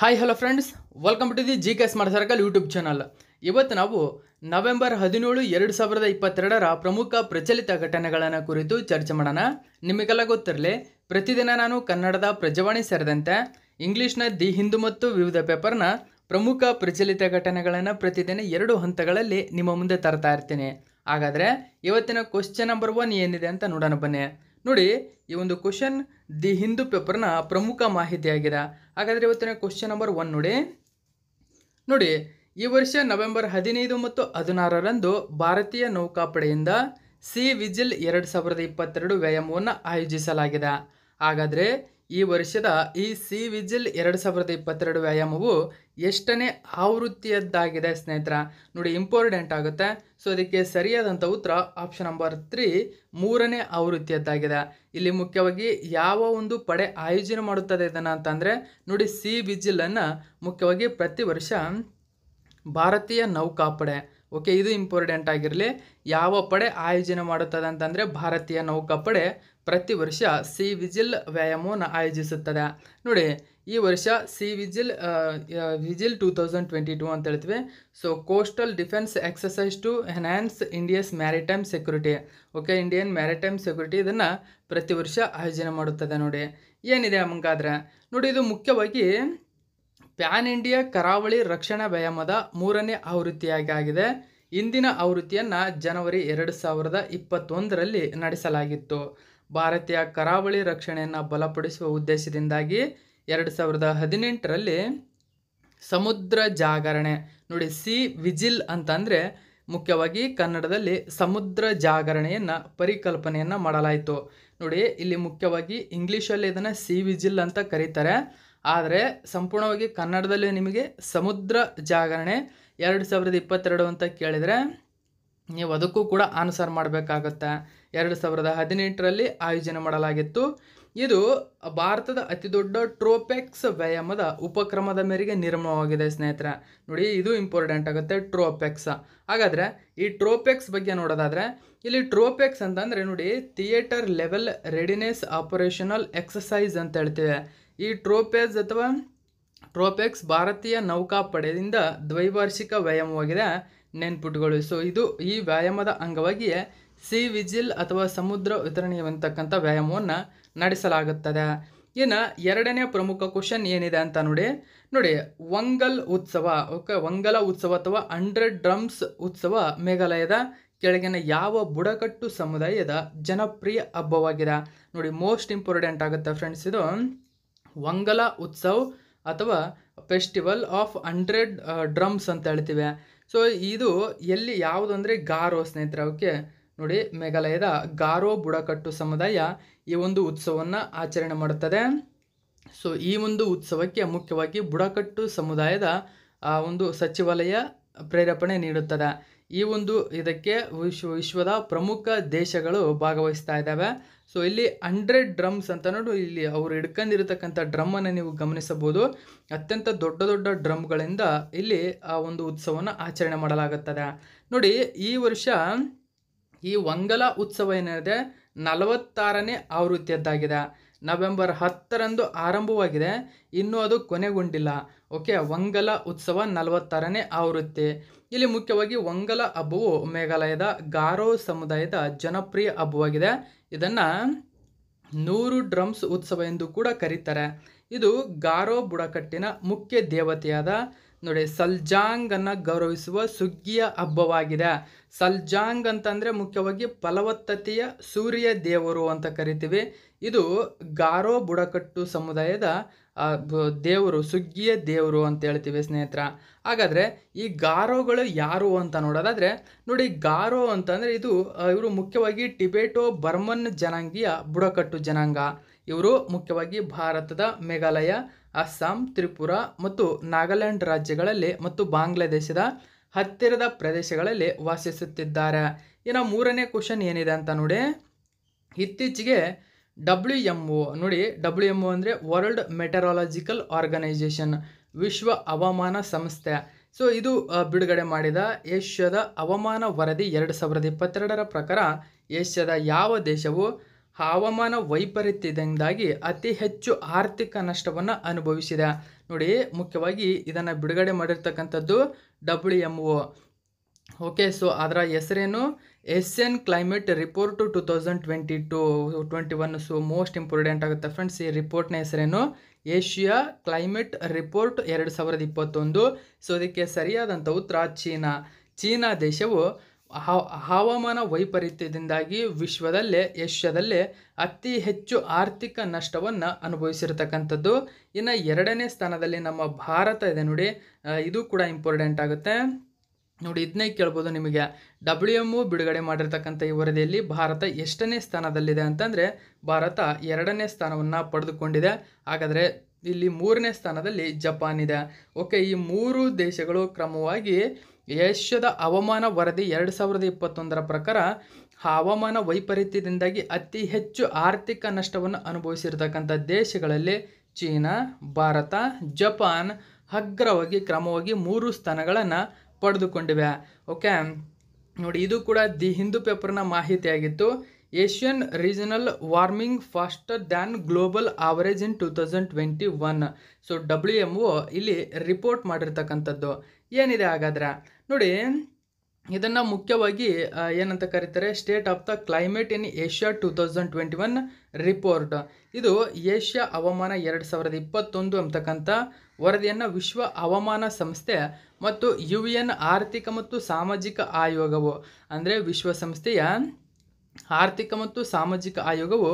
hi hello friends welcome to the G K smart circle YouTube channel ಇವತ್ತು ನಾವು November ಹದಿನೇಳು ಎರಡು ಸಾವಿರದ ಇಪ್ಪತ್ತೆರಡರ ಪ್ರಮುಖ ಪ್ರಚಲಿತ ಘಟನೆಗಳನ್ನು ಕುರಿತು ಚರ್ಚೆ ಮಾಡೋಣ ನಿಮಗೆಲ್ಲ ಗೊತ್ತಿರಲಿ ಪ್ರತಿದಿನ ನಾನು ಕನ್ನಡದ ಪ್ರಜಾವಾಣಿ ಸೇರಿದಂತೆ ಇಂಗ್ಲೀಷ್ನ ದಿ ಹಿಂದೂ ಮತ್ತು ವಿವಿಧ ಪೇಪರ್ನ ಪ್ರಮುಖ ಪ್ರಚಲಿತ ಘಟನೆಗಳನ್ನು ಪ್ರತಿದಿನ ಎರಡು ಹಂತಗಳಲ್ಲಿ ನಿಮ್ಮ ಮುಂದೆ ತರ್ತಾ ಇರ್ತೀನಿ ಹಾಗಾದರೆ ಇವತ್ತಿನ ಕ್ವಶನ್ ನಂಬರ್ ಒನ್ ಏನಿದೆ ಅಂತ ನೋಡೋಣ ಬನ್ನಿ ನೋಡಿ ಈ ಒಂದು ಕ್ವಶನ್ ದಿ ಹಿಂದೂ ಪೇಪರ್ನ ಪ್ರಮುಖ ಮಾಹಿತಿಯಾಗಿದೆ ಹಾಗಾದರೆ ಇವತ್ತಿನ ಕ್ವಶನ್ ನಂಬರ್ ಒನ್ ನೋಡಿ ನೋಡಿ ಈ ವರ್ಷ ನವೆಂಬರ್ ಹದಿನೈದು ಮತ್ತು ಹದಿನಾರರಂದು ಭಾರತೀಯ ನೌಕಾಪಡೆಯಿಂದ ಸಿ ವಿಜಿಲ್ ಎರಡು ಸಾವಿರದ ಇಪ್ಪತ್ತೆರಡು ವ್ಯಾಯಾಮವನ್ನು ಆಯೋಜಿಸಲಾಗಿದೆ ಹಾಗಾದರೆ ಈ ವರ್ಷದ ಈ ಸಿ ವಿಜಿಲ್ ಎರಡು ಸಾವಿರದ ಇಪ್ಪತ್ತೆರಡು ವ್ಯಾಯಾಮವು ಎಷ್ಟನೇ ಆವೃತ್ತಿಯದ್ದಾಗಿದೆ ಸ್ನೇಹಿತರ ನೋಡಿ ಇಂಪಾರ್ಟೆಂಟ್ ಆಗುತ್ತೆ ಸೊ ಅದಕ್ಕೆ ಸರಿಯಾದಂಥ ಉತ್ತರ ಆಪ್ಷನ್ ನಂಬರ್ ತ್ರೀ ಮೂರನೇ ಆವೃತ್ತಿಯದ್ದಾಗಿದೆ ಇಲ್ಲಿ ಮುಖ್ಯವಾಗಿ ಯಾವ ಒಂದು ಪಡೆ ಆಯೋಜನೆ ಮಾಡುತ್ತದೆ ಇದನ್ನು ಅಂತಂದರೆ ನೋಡಿ ಸಿ ವಿಜಿಲನ್ನು ಮುಖ್ಯವಾಗಿ ಪ್ರತಿ ವರ್ಷ ಭಾರತೀಯ ನೌಕಾಪಡೆ ಓಕೆ ಇದು ಇಂಪಾರ್ಟೆಂಟ್ ಆಗಿರಲಿ ಯಾವ ಪಡೆ ಆಯೋಜನೆ ಮಾಡುತ್ತದೆ ಅಂತಂದರೆ ಭಾರತೀಯ ನೌಕಾಪಡೆ ಪ್ರತಿ ವರ್ಷ ಸಿ ವಿಜಿಲ್ ವ್ಯಾಯಾಮವನ್ನು ಆಯೋಜಿಸುತ್ತದೆ ನೋಡಿ ಈ ವರ್ಷ sea vigil vigil two thousand twenty two ಅಂತ ಹೇಳ್ತೀವಿ so coastal defence exercise to enhance India's maritime security okay Indian maritime security ಇದನ್ನು ಪ್ರತಿ ವರ್ಷ ಆಯೋಜನೆ ಮಾಡುತ್ತದೆ ನೋಡಿ ಏನಿದೆ ಹಂಗಾದ್ರೆ ನೋಡಿ ಇದು ಮುಖ್ಯವಾಗಿ ಪ್ಯಾನ್ ಇಂಡಿಯಾ ಕರಾವಳಿ ರಕ್ಷಣಾ ವ್ಯಾಯಾಮದ ಮೂರನೇ ಆವೃತ್ತಿಯಾಗಿ ಆಗಿದೆ ಇಂದಿನ ಆವೃತ್ತಿಯನ್ನು ಜನವರಿ ಎರಡು ಸಾವಿರದ ಇಪ್ಪತ್ತೊಂದರಲ್ಲಿ ನಡೆಸಲಾಗಿತ್ತು ಭಾರತೀಯ ಕರಾವಳಿ ರಕ್ಷಣೆಯನ್ನು ಬಲಪಡಿಸುವ ಉದ್ದೇಶದಿಂದಾಗಿ ಎರಡು ಸಾವಿರದ ಹದಿನೆಂಟರಲ್ಲಿ ಸಮುದ್ರ ಜಾಗರಣೆ ನೋಡಿ ಸಿ ವಿಜಿಲ್ ಅಂತಂದರೆ ಮುಖ್ಯವಾಗಿ ಕನ್ನಡದಲ್ಲಿ ಸಮುದ್ರ ಜಾಗರಣೆಯನ್ನು ಪರಿಕಲ್ಪನೆಯನ್ನು ಮಾಡಲಾಯಿತು ನೋಡಿ ಇಲ್ಲಿ ಮುಖ್ಯವಾಗಿ ಇಂಗ್ಲೀಷಲ್ಲಿ ಇದನ್ನು ಸಿ ವಿಜಿಲ್ ಅಂತ ಕರೀತಾರೆ ಆದರೆ ಸಂಪೂರ್ಣವಾಗಿ ಕನ್ನಡದಲ್ಲಿ ನಿಮಗೆ ಸಮುದ್ರ ಜಾಗರಣೆ ಎರಡು ಸಾವಿರದ ಇಪ್ಪತ್ತೆರಡು ಅಂತ ಕೇಳಿದರೆ ನೀವು ಅದಕ್ಕೂ ಕೂಡ ಆನ್ಸರ್ ಮಾಡಬೇಕಾಗತ್ತೆ ಎರಡು ಸಾವಿರದ ಹದಿನೆಂಟರಲ್ಲಿ ಆಯೋಜನೆ ಮಾಡಲಾಗಿತ್ತು ಇದು ಭಾರತದ ಅತಿದೊಡ್ಡ ಟ್ರೋಪೆಕ್ಸ್ ವ್ಯಾಯಾಮದ ಉಪಕ್ರಮದ ಮೇರೆಗೆ ನಿರ್ಮಾಣವಾಗಿದೆ ಸ್ನೇಹಿತರೆ ನೋಡಿ ಇದು ಇಂಪಾರ್ಟೆಂಟ್ ಆಗುತ್ತೆ ಟ್ರೋಪೆಕ್ಸ್ ಹಾಗಾದರೆ ಈ ಟ್ರೋಪೆಕ್ಸ್ ಬಗ್ಗೆ ನೋಡೋದಾದರೆ ಇಲ್ಲಿ ಟ್ರೋಪೆಕ್ಸ್ ಅಂತಂದರೆ ನೋಡಿ theatre level readiness operational exercise ಅಂತ ಹೇಳ್ತೇವೆ ಈ ಟ್ರೋಪೆಕ್ಸ್ ಅಥವಾ ಟ್ರೋಪೆಕ್ಸ್ ಭಾರತೀಯ ನೌಕಾಪಡೆಯಿಂದ ದ್ವೈವಾರ್ಷಿಕ ವ್ಯಾಯಾಮವಾಗಿದೆ ನೆನ್ಪುಟ್ಗಳು ಸೊ ಇದು ಈ ವ್ಯಾಯಾಮದ ಅಂಗವಾಗಿಯೇ ಸಿ ವಿಜಿಲ್ ಅಥವಾ ಸಮುದ್ರ ವಿತರಣೆಯಂತಕ್ಕಂಥ ವ್ಯಾಯಾಮವನ್ನು ನಡೆಸಲಾಗುತ್ತದೆ ಇನ್ನು ಎರಡನೇ ಪ್ರಮುಖ ಕ್ವಶನ್ ಏನಿದೆ ಅಂತ ನೋಡಿ ನೋಡಿ ವಂಗಲ್ ಉತ್ಸವ ಓಕೆ ವಂಗಲ ಉತ್ಸವ ಅಥವಾ ಅಂಡ್ರೆಡ್ ಡ್ರಮ್ಸ್ ಉತ್ಸವ ಮೇಘಾಲಯದ ಕೆಳಗಿನ ಯಾವ ಬುಡಕಟ್ಟು ಸಮುದಾಯದ ಜನಪ್ರಿಯ ಹಬ್ಬವಾಗಿದೆ ನೋಡಿ ಮೋಸ್ಟ್ ಇಂಪಾರ್ಟೆಂಟ್ ಆಗುತ್ತೆ ಫ್ರೆಂಡ್ಸ್ ಇದು ವಂಗಲ ಉತ್ಸವ ಅಥವಾ ಫೆಸ್ಟಿವಲ್ ಆಫ್ ಅಂಡ್ರೆಡ್ ಡ್ರಮ್ಸ್ ಅಂತ ಹೇಳ್ತೀವಿ ಸೊ ಇದು ಎಲ್ಲಿ ಯಾವುದು ಅಂದರೆ ಗಾರೋ ಸ್ನೇಹಿತರೆ ಓಕೆ ನೋಡಿ ಮೇಘಾಲಯದ ಗಾರೋ ಬುಡಕಟ್ಟು ಸಮುದಾಯ ಈ ಒಂದು ಉತ್ಸವವನ್ನು ಆಚರಣೆ ಮಾಡುತ್ತದೆ ಸೊ ಈ ಒಂದು ಉತ್ಸವಕ್ಕೆ ಮುಖ್ಯವಾಗಿ ಬುಡಕಟ್ಟು ಸಮುದಾಯದ ಒಂದು ಸಚಿವಾಲಯ ಪ್ರೇರೇಪಣೆ ನೀಡುತ್ತದೆ ಈ ಒಂದು ಇದಕ್ಕೆ ವಿಶ್ವ ವಿಶ್ವದ ಪ್ರಮುಖ ದೇಶಗಳು ಭಾಗವಹಿಸ್ತಾ ಇದ್ದಾವೆ ಸೊ ಇಲ್ಲಿ ಹಂಡ್ರೆಡ್ ಡ್ರಮ್ಸ್ ಅಂತ ನೋಡು ಇಲ್ಲಿ ಅವರು ಹಿಡ್ಕೊಂಡಿರತಕ್ಕಂಥ ಡ್ರಮ್ಮನ್ನು ನೀವು ಗಮನಿಸಬಹುದು ಅತ್ಯಂತ ದೊಡ್ಡ ದೊಡ್ಡ ಡ್ರಮ್ಗಳಿಂದ ಇಲ್ಲಿ ಆ ಒಂದು ಉತ್ಸವವನ್ನು ಆಚರಣೆ ಮಾಡಲಾಗುತ್ತದೆ ನೋಡಿ ಈ ವರ್ಷ ಈ ವಂಗಲ ಉತ್ಸವ ಏನಿದೆ ನಲವತ್ತಾರನೇ ಆವೃತ್ತಿಯದ್ದಾಗಿದೆ ನವೆಂಬರ್ ಹತ್ತರಂದು ಆರಂಭವಾಗಿದೆ ಇನ್ನೂ ಅದು ಕೊನೆಗೊಂಡಿಲ್ಲ ಓಕೆ ವಂಗಲ ಉತ್ಸವ ನಲವತ್ತಾರನೇ ಆವೃತ್ತಿ ಇಲ್ಲಿ ಮುಖ್ಯವಾಗಿ ವಂಗಲ ಹಬ್ಬವು ಮೇಘಾಲಯದ ಗಾರೋ ಸಮುದಾಯದ ಜನಪ್ರಿಯ ಹಬ್ಬವಾಗಿದೆ ಇದನ್ನು ನೂರು ಡ್ರಮ್ಸ್ ಉತ್ಸವ ಎಂದು ಕೂಡ ಕರೀತಾರೆ ಇದು ಗಾರೋ ಬುಡಕಟ್ಟಿನ ಮುಖ್ಯ ದೇವತೆಯಾದ ನೋಡಿ ಸಲ್ಜಾಂಗನ್ನು ಗೌರವಿಸುವ ಸುಗ್ಗಿಯ ಹಬ್ಬವಾಗಿದೆ ಸಲ್ಜಾಂಗ್ ಅಂತಂದರೆ ಮುಖ್ಯವಾಗಿ ಫಲವತ್ತತೆಯ ಸೂರ್ಯ ದೇವರು ಅಂತ ಕರಿತೀವಿ ಇದು ಗಾರೋ ಬುಡಕಟ್ಟು ಸಮುದಾಯದ ದೇವರು ಸುಗ್ಗಿಯ ದೇವರು ಅಂತ ಹೇಳ್ತೀವಿ ಸ್ನೇಹಿತರ ಹಾಗಾದರೆ ಈ ಗಾರೋಗಳು ಯಾರು ಅಂತ ನೋಡೋದಾದರೆ ನೋಡಿ ಗಾರೋ ಅಂತಂದರೆ ಇದು ಇವರು ಮುಖ್ಯವಾಗಿ ಟಿಬೇಟೋ ಬರ್ಮನ್ ಜನಾಂಗೀಯ ಬುಡಕಟ್ಟು ಜನಾಂಗ ಇವರು ಮುಖ್ಯವಾಗಿ ಭಾರತದ ಮೇಘಾಲಯ ಅಸ್ಸಾಂ ತ್ರಿಪುರ ಮತ್ತು ನಾಗಾಲ್ಯಾಂಡ್ ರಾಜ್ಯಗಳಲ್ಲಿ ಮತ್ತು ಬಾಂಗ್ಲಾದೇಶದ ಹತ್ತಿರದ ಪ್ರದೇಶಗಳಲ್ಲಿ ವಾಸಿಸುತ್ತಿದ್ದಾರೆ ಇನ್ನು ಮೂರನೇ ಕ್ವಶನ್ ಏನಿದೆ ಅಂತ ನೋಡಿ ಇತ್ತೀಚೆಗೆ ಡಬ್ಲ್ಯೂ ಎಮ್ ಒ ನೋಡಿ ಡಬ್ಲ್ಯೂ ಎಮ್ ಒ ಅಂದರೆ ವರ್ಲ್ಡ್ ಮೆಟರಾಲಜಿಕಲ್ ಆರ್ಗನೈಸೇಷನ್ ವಿಶ್ವ ಹವಾಮಾನ ಸಂಸ್ಥೆ ಸೊ ಇದು ಬಿಡುಗಡೆ ಮಾಡಿದ ಏಷ್ಯಾದ ಹವಾಮಾನ ವರದಿ ಎರಡು ಸಾವಿರದ ಇಪ್ಪತ್ತೆರಡರ ಪ್ರಕಾರ ಏಷ್ಯಾದ ಯಾವ ದೇಶವು ಹವಾಮಾನ ವೈಪರೀತ್ಯದಿಂದಾಗಿ ಅತಿ ಹೆಚ್ಚು ಆರ್ಥಿಕ ನಷ್ಟವನ್ನು ಅನುಭವಿಸಿದೆ ನೋಡಿ ಮುಖ್ಯವಾಗಿ ಇದನ್ನು ಬಿಡುಗಡೆ ಮಾಡಿರ್ತಕ್ಕಂಥದ್ದು W M O okay so ಅದರ ಹೆಸರೇನು Asian climate report two thousand twenty two twenty one so most important ಆಗುತ್ತೆ ಫ್ರೆಂಡ್ಸ್ ಈ ರಿಪೋರ್ಟ್ನ ಹೆಸರೇನು ಏಷ್ಯಾ ಕ್ಲೈಮೇಟ್ ರಿಪೋರ್ಟ್ ಎರಡು ಸಾವಿರದ ಇಪ್ಪತ್ತೊಂದು ಸೊ ಇದಕ್ಕೆ ಸರಿಯಾದಂಥ ಉತ್ತರ ಚೀನಾ ಚೀನಾ ದೇಶವು ಹವಾಮಾನ ವೈಪರೀತ್ಯದಿಂದಾಗಿ ವಿಶ್ವದಲ್ಲೇ ಏಷ್ಯಾದಲ್ಲೇ ಅತಿ ಹೆಚ್ಚು ಆರ್ಥಿಕ ನಷ್ಟವನ್ನು ಅನುಭವಿಸಿರತಕ್ಕಂಥದ್ದು ಇನ್ನು ಎರಡನೇ ಸ್ಥಾನದಲ್ಲಿ ನಮ್ಮ ಭಾರತ ಇದೆ ನೋಡಿ ಇದು ಕೂಡ ಇಂಪಾರ್ಟೆಂಟ್ ಆಗುತ್ತೆ ನೋಡಿ ಇದನ್ನೇ ಕೇಳ್ಬೋದು ನಿಮಗೆ ಡಬ್ಲ್ಯೂ ಒ ಬಿಡುಗಡೆ ಮಾಡಿರ್ತಕ್ಕಂಥ ಈ ವರದಿಯಲ್ಲಿ ಭಾರತ ಎಷ್ಟನೇ ಸ್ಥಾನದಲ್ಲಿದೆ ಅಂತಂದರೆ ಭಾರತ ಎರಡನೇ ಸ್ಥಾನವನ್ನು ಪಡೆದುಕೊಂಡಿದೆ ಹಾಗಾದರೆ ಇಲ್ಲಿ ಮೂರನೇ ಸ್ಥಾನದಲ್ಲಿ ಜಪಾನ್ ಇದೆ ಓಕೆ ಈ ಮೂರು ದೇಶಗಳು ಕ್ರಮವಾಗಿ ಏಷ್ಯಾದ ಹವಾಮಾನ ವರದಿ ಎರಡು ಸಾವಿರದ ಇಪ್ಪತ್ತೊಂದರ ಪ್ರಕಾರ ಹವಾಮಾನ ವೈಪರೀತ್ಯದಿಂದಾಗಿ ಅತಿ ಹೆಚ್ಚು ಆರ್ಥಿಕ ನಷ್ಟವನ್ನು ಅನುಭವಿಸಿರ್ತಕ್ಕಂಥ ದೇಶಗಳಲ್ಲಿ ಚೀನಾ ಭಾರತ ಜಪಾನ್ ಅಗ್ರವಾಗಿ ಕ್ರಮವಾಗಿ ಮೂರು ಸ್ಥಾನಗಳನ್ನು ಪಡೆದುಕೊಂಡಿವೆ ಓಕೆ ನೋಡಿ ಇದು ಕೂಡ ದಿ ಹಿಂದೂ ಪೇಪರ್ನ ಮಾಹಿತಿಯಾಗಿತ್ತು Asian regional warming faster than global average in two thousand twenty one so W M O ಇಲ್ಲಿ ರಿಪೋರ್ಟ್ ಮಾಡಿರ್ತಕ್ಕಂಥದ್ದು ಏನಿದೆ ಹಾಗಾದರೆ ನೋಡಿ ಇದನ್ನು ಮುಖ್ಯವಾಗಿ ಏನಂತ ಕರೀತಾರೆ state of the climate in Asia two thousand twenty one report ಇದು ಏಷ್ಯಾ ಹವಾಮಾನ ಎರಡು ಸಾವಿರದ ಇಪ್ಪತ್ತೊಂದು ಅಂತಕ್ಕಂಥ ವರದಿಯನ್ನು ವಿಶ್ವ ಹವಾಮಾನ ಸಂಸ್ಥೆ ಮತ್ತು ಯು ಎನ್ ಆರ್ಥಿಕ ಮತ್ತು ಸಾಮಾಜಿಕ ಆಯೋಗವು ಅಂದರೆ ವಿಶ್ವಸಂಸ್ಥೆಯ ಆರ್ಥಿಕ ಮತ್ತು ಸಾಮಾಜಿಕ ಆಯೋಗವು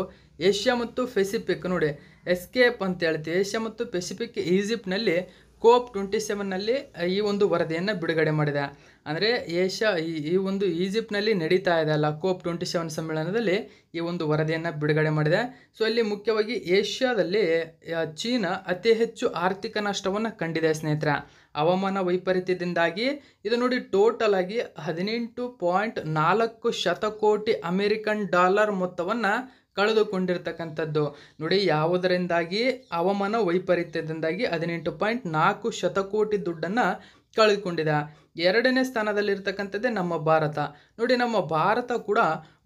ಏಷ್ಯಾ ಮತ್ತು ಪೆಸಿಫಿಕ್ ನೋಡಿ ಎಸ್ಕೇಪ್ ಅಂತ ಹೇಳ್ತೀವಿ ಏಷ್ಯಾ ಮತ್ತು ಪೆಸಿಫಿಕ್ ಈಜಿಪ್ಟ್ನಲ್ಲಿ ಕೋಪ್ ಟ್ವೆಂಟಿ ಸೆವೆನ್ನಲ್ಲಿ ಈ ಒಂದು ವರದಿಯನ್ನು ಬಿಡುಗಡೆ ಮಾಡಿದೆ ಅಂದರೆ ಏಷ್ಯಾ ಈ ಒಂದು ಈಜಿಪ್ಟ್ನಲ್ಲಿ ನಡೀತಾ ಇದೆ ಅಲ್ಲ ಕೋಪ್ ಟ್ವೆಂಟಿ ಸೆವೆನ್ ಸಮ್ಮೇಳನದಲ್ಲಿ ಈ ಒಂದು ವರದಿಯನ್ನು ಬಿಡುಗಡೆ ಮಾಡಿದೆ ಸೊ ಅಲ್ಲಿ ಮುಖ್ಯವಾಗಿ ಏಷ್ಯಾದಲ್ಲಿ ಚೀನಾ ಅತಿ ಹೆಚ್ಚು ಆರ್ಥಿಕ ನಷ್ಟವನ್ನು ಕಂಡಿದೆ ಸ್ನೇಹಿತರ ಹವಾಮಾನ ವೈಪರೀತ್ಯದಿಂದಾಗಿ ಇದು ನೋಡಿ ಟೋಟಲ್ ಆಗಿ ಹದಿನೆಂಟು ಪಾಯಿಂಟ್ ನಾಲ್ಕು ಶತಕೋಟಿ ಅಮೆರಿಕನ್ ಡಾಲರ್ ಮೊತ್ತವನ್ನು ಕಳೆದುಕೊಂಡಿರ್ತಕ್ಕಂಥದ್ದು ನೋಡಿ ಯಾವುದರಿಂದಾಗಿ ಹವಾಮಾನ ವೈಪರೀತ್ಯದಿಂದಾಗಿ ಹದಿನೆಂಟು ಪಾಯಿಂಟ್ ನಾಲ್ಕು ಶತಕೋಟಿ ದುಡ್ಡನ್ನು ಕಳೆದುಕೊಂಡಿದೆ ಎರಡನೇ ಸ್ಥಾನದಲ್ಲಿರ್ತಕ್ಕಂಥದ್ದೇ ನಮ್ಮ ಭಾರತ ನೋಡಿ ನಮ್ಮ ಭಾರತ ಕೂಡ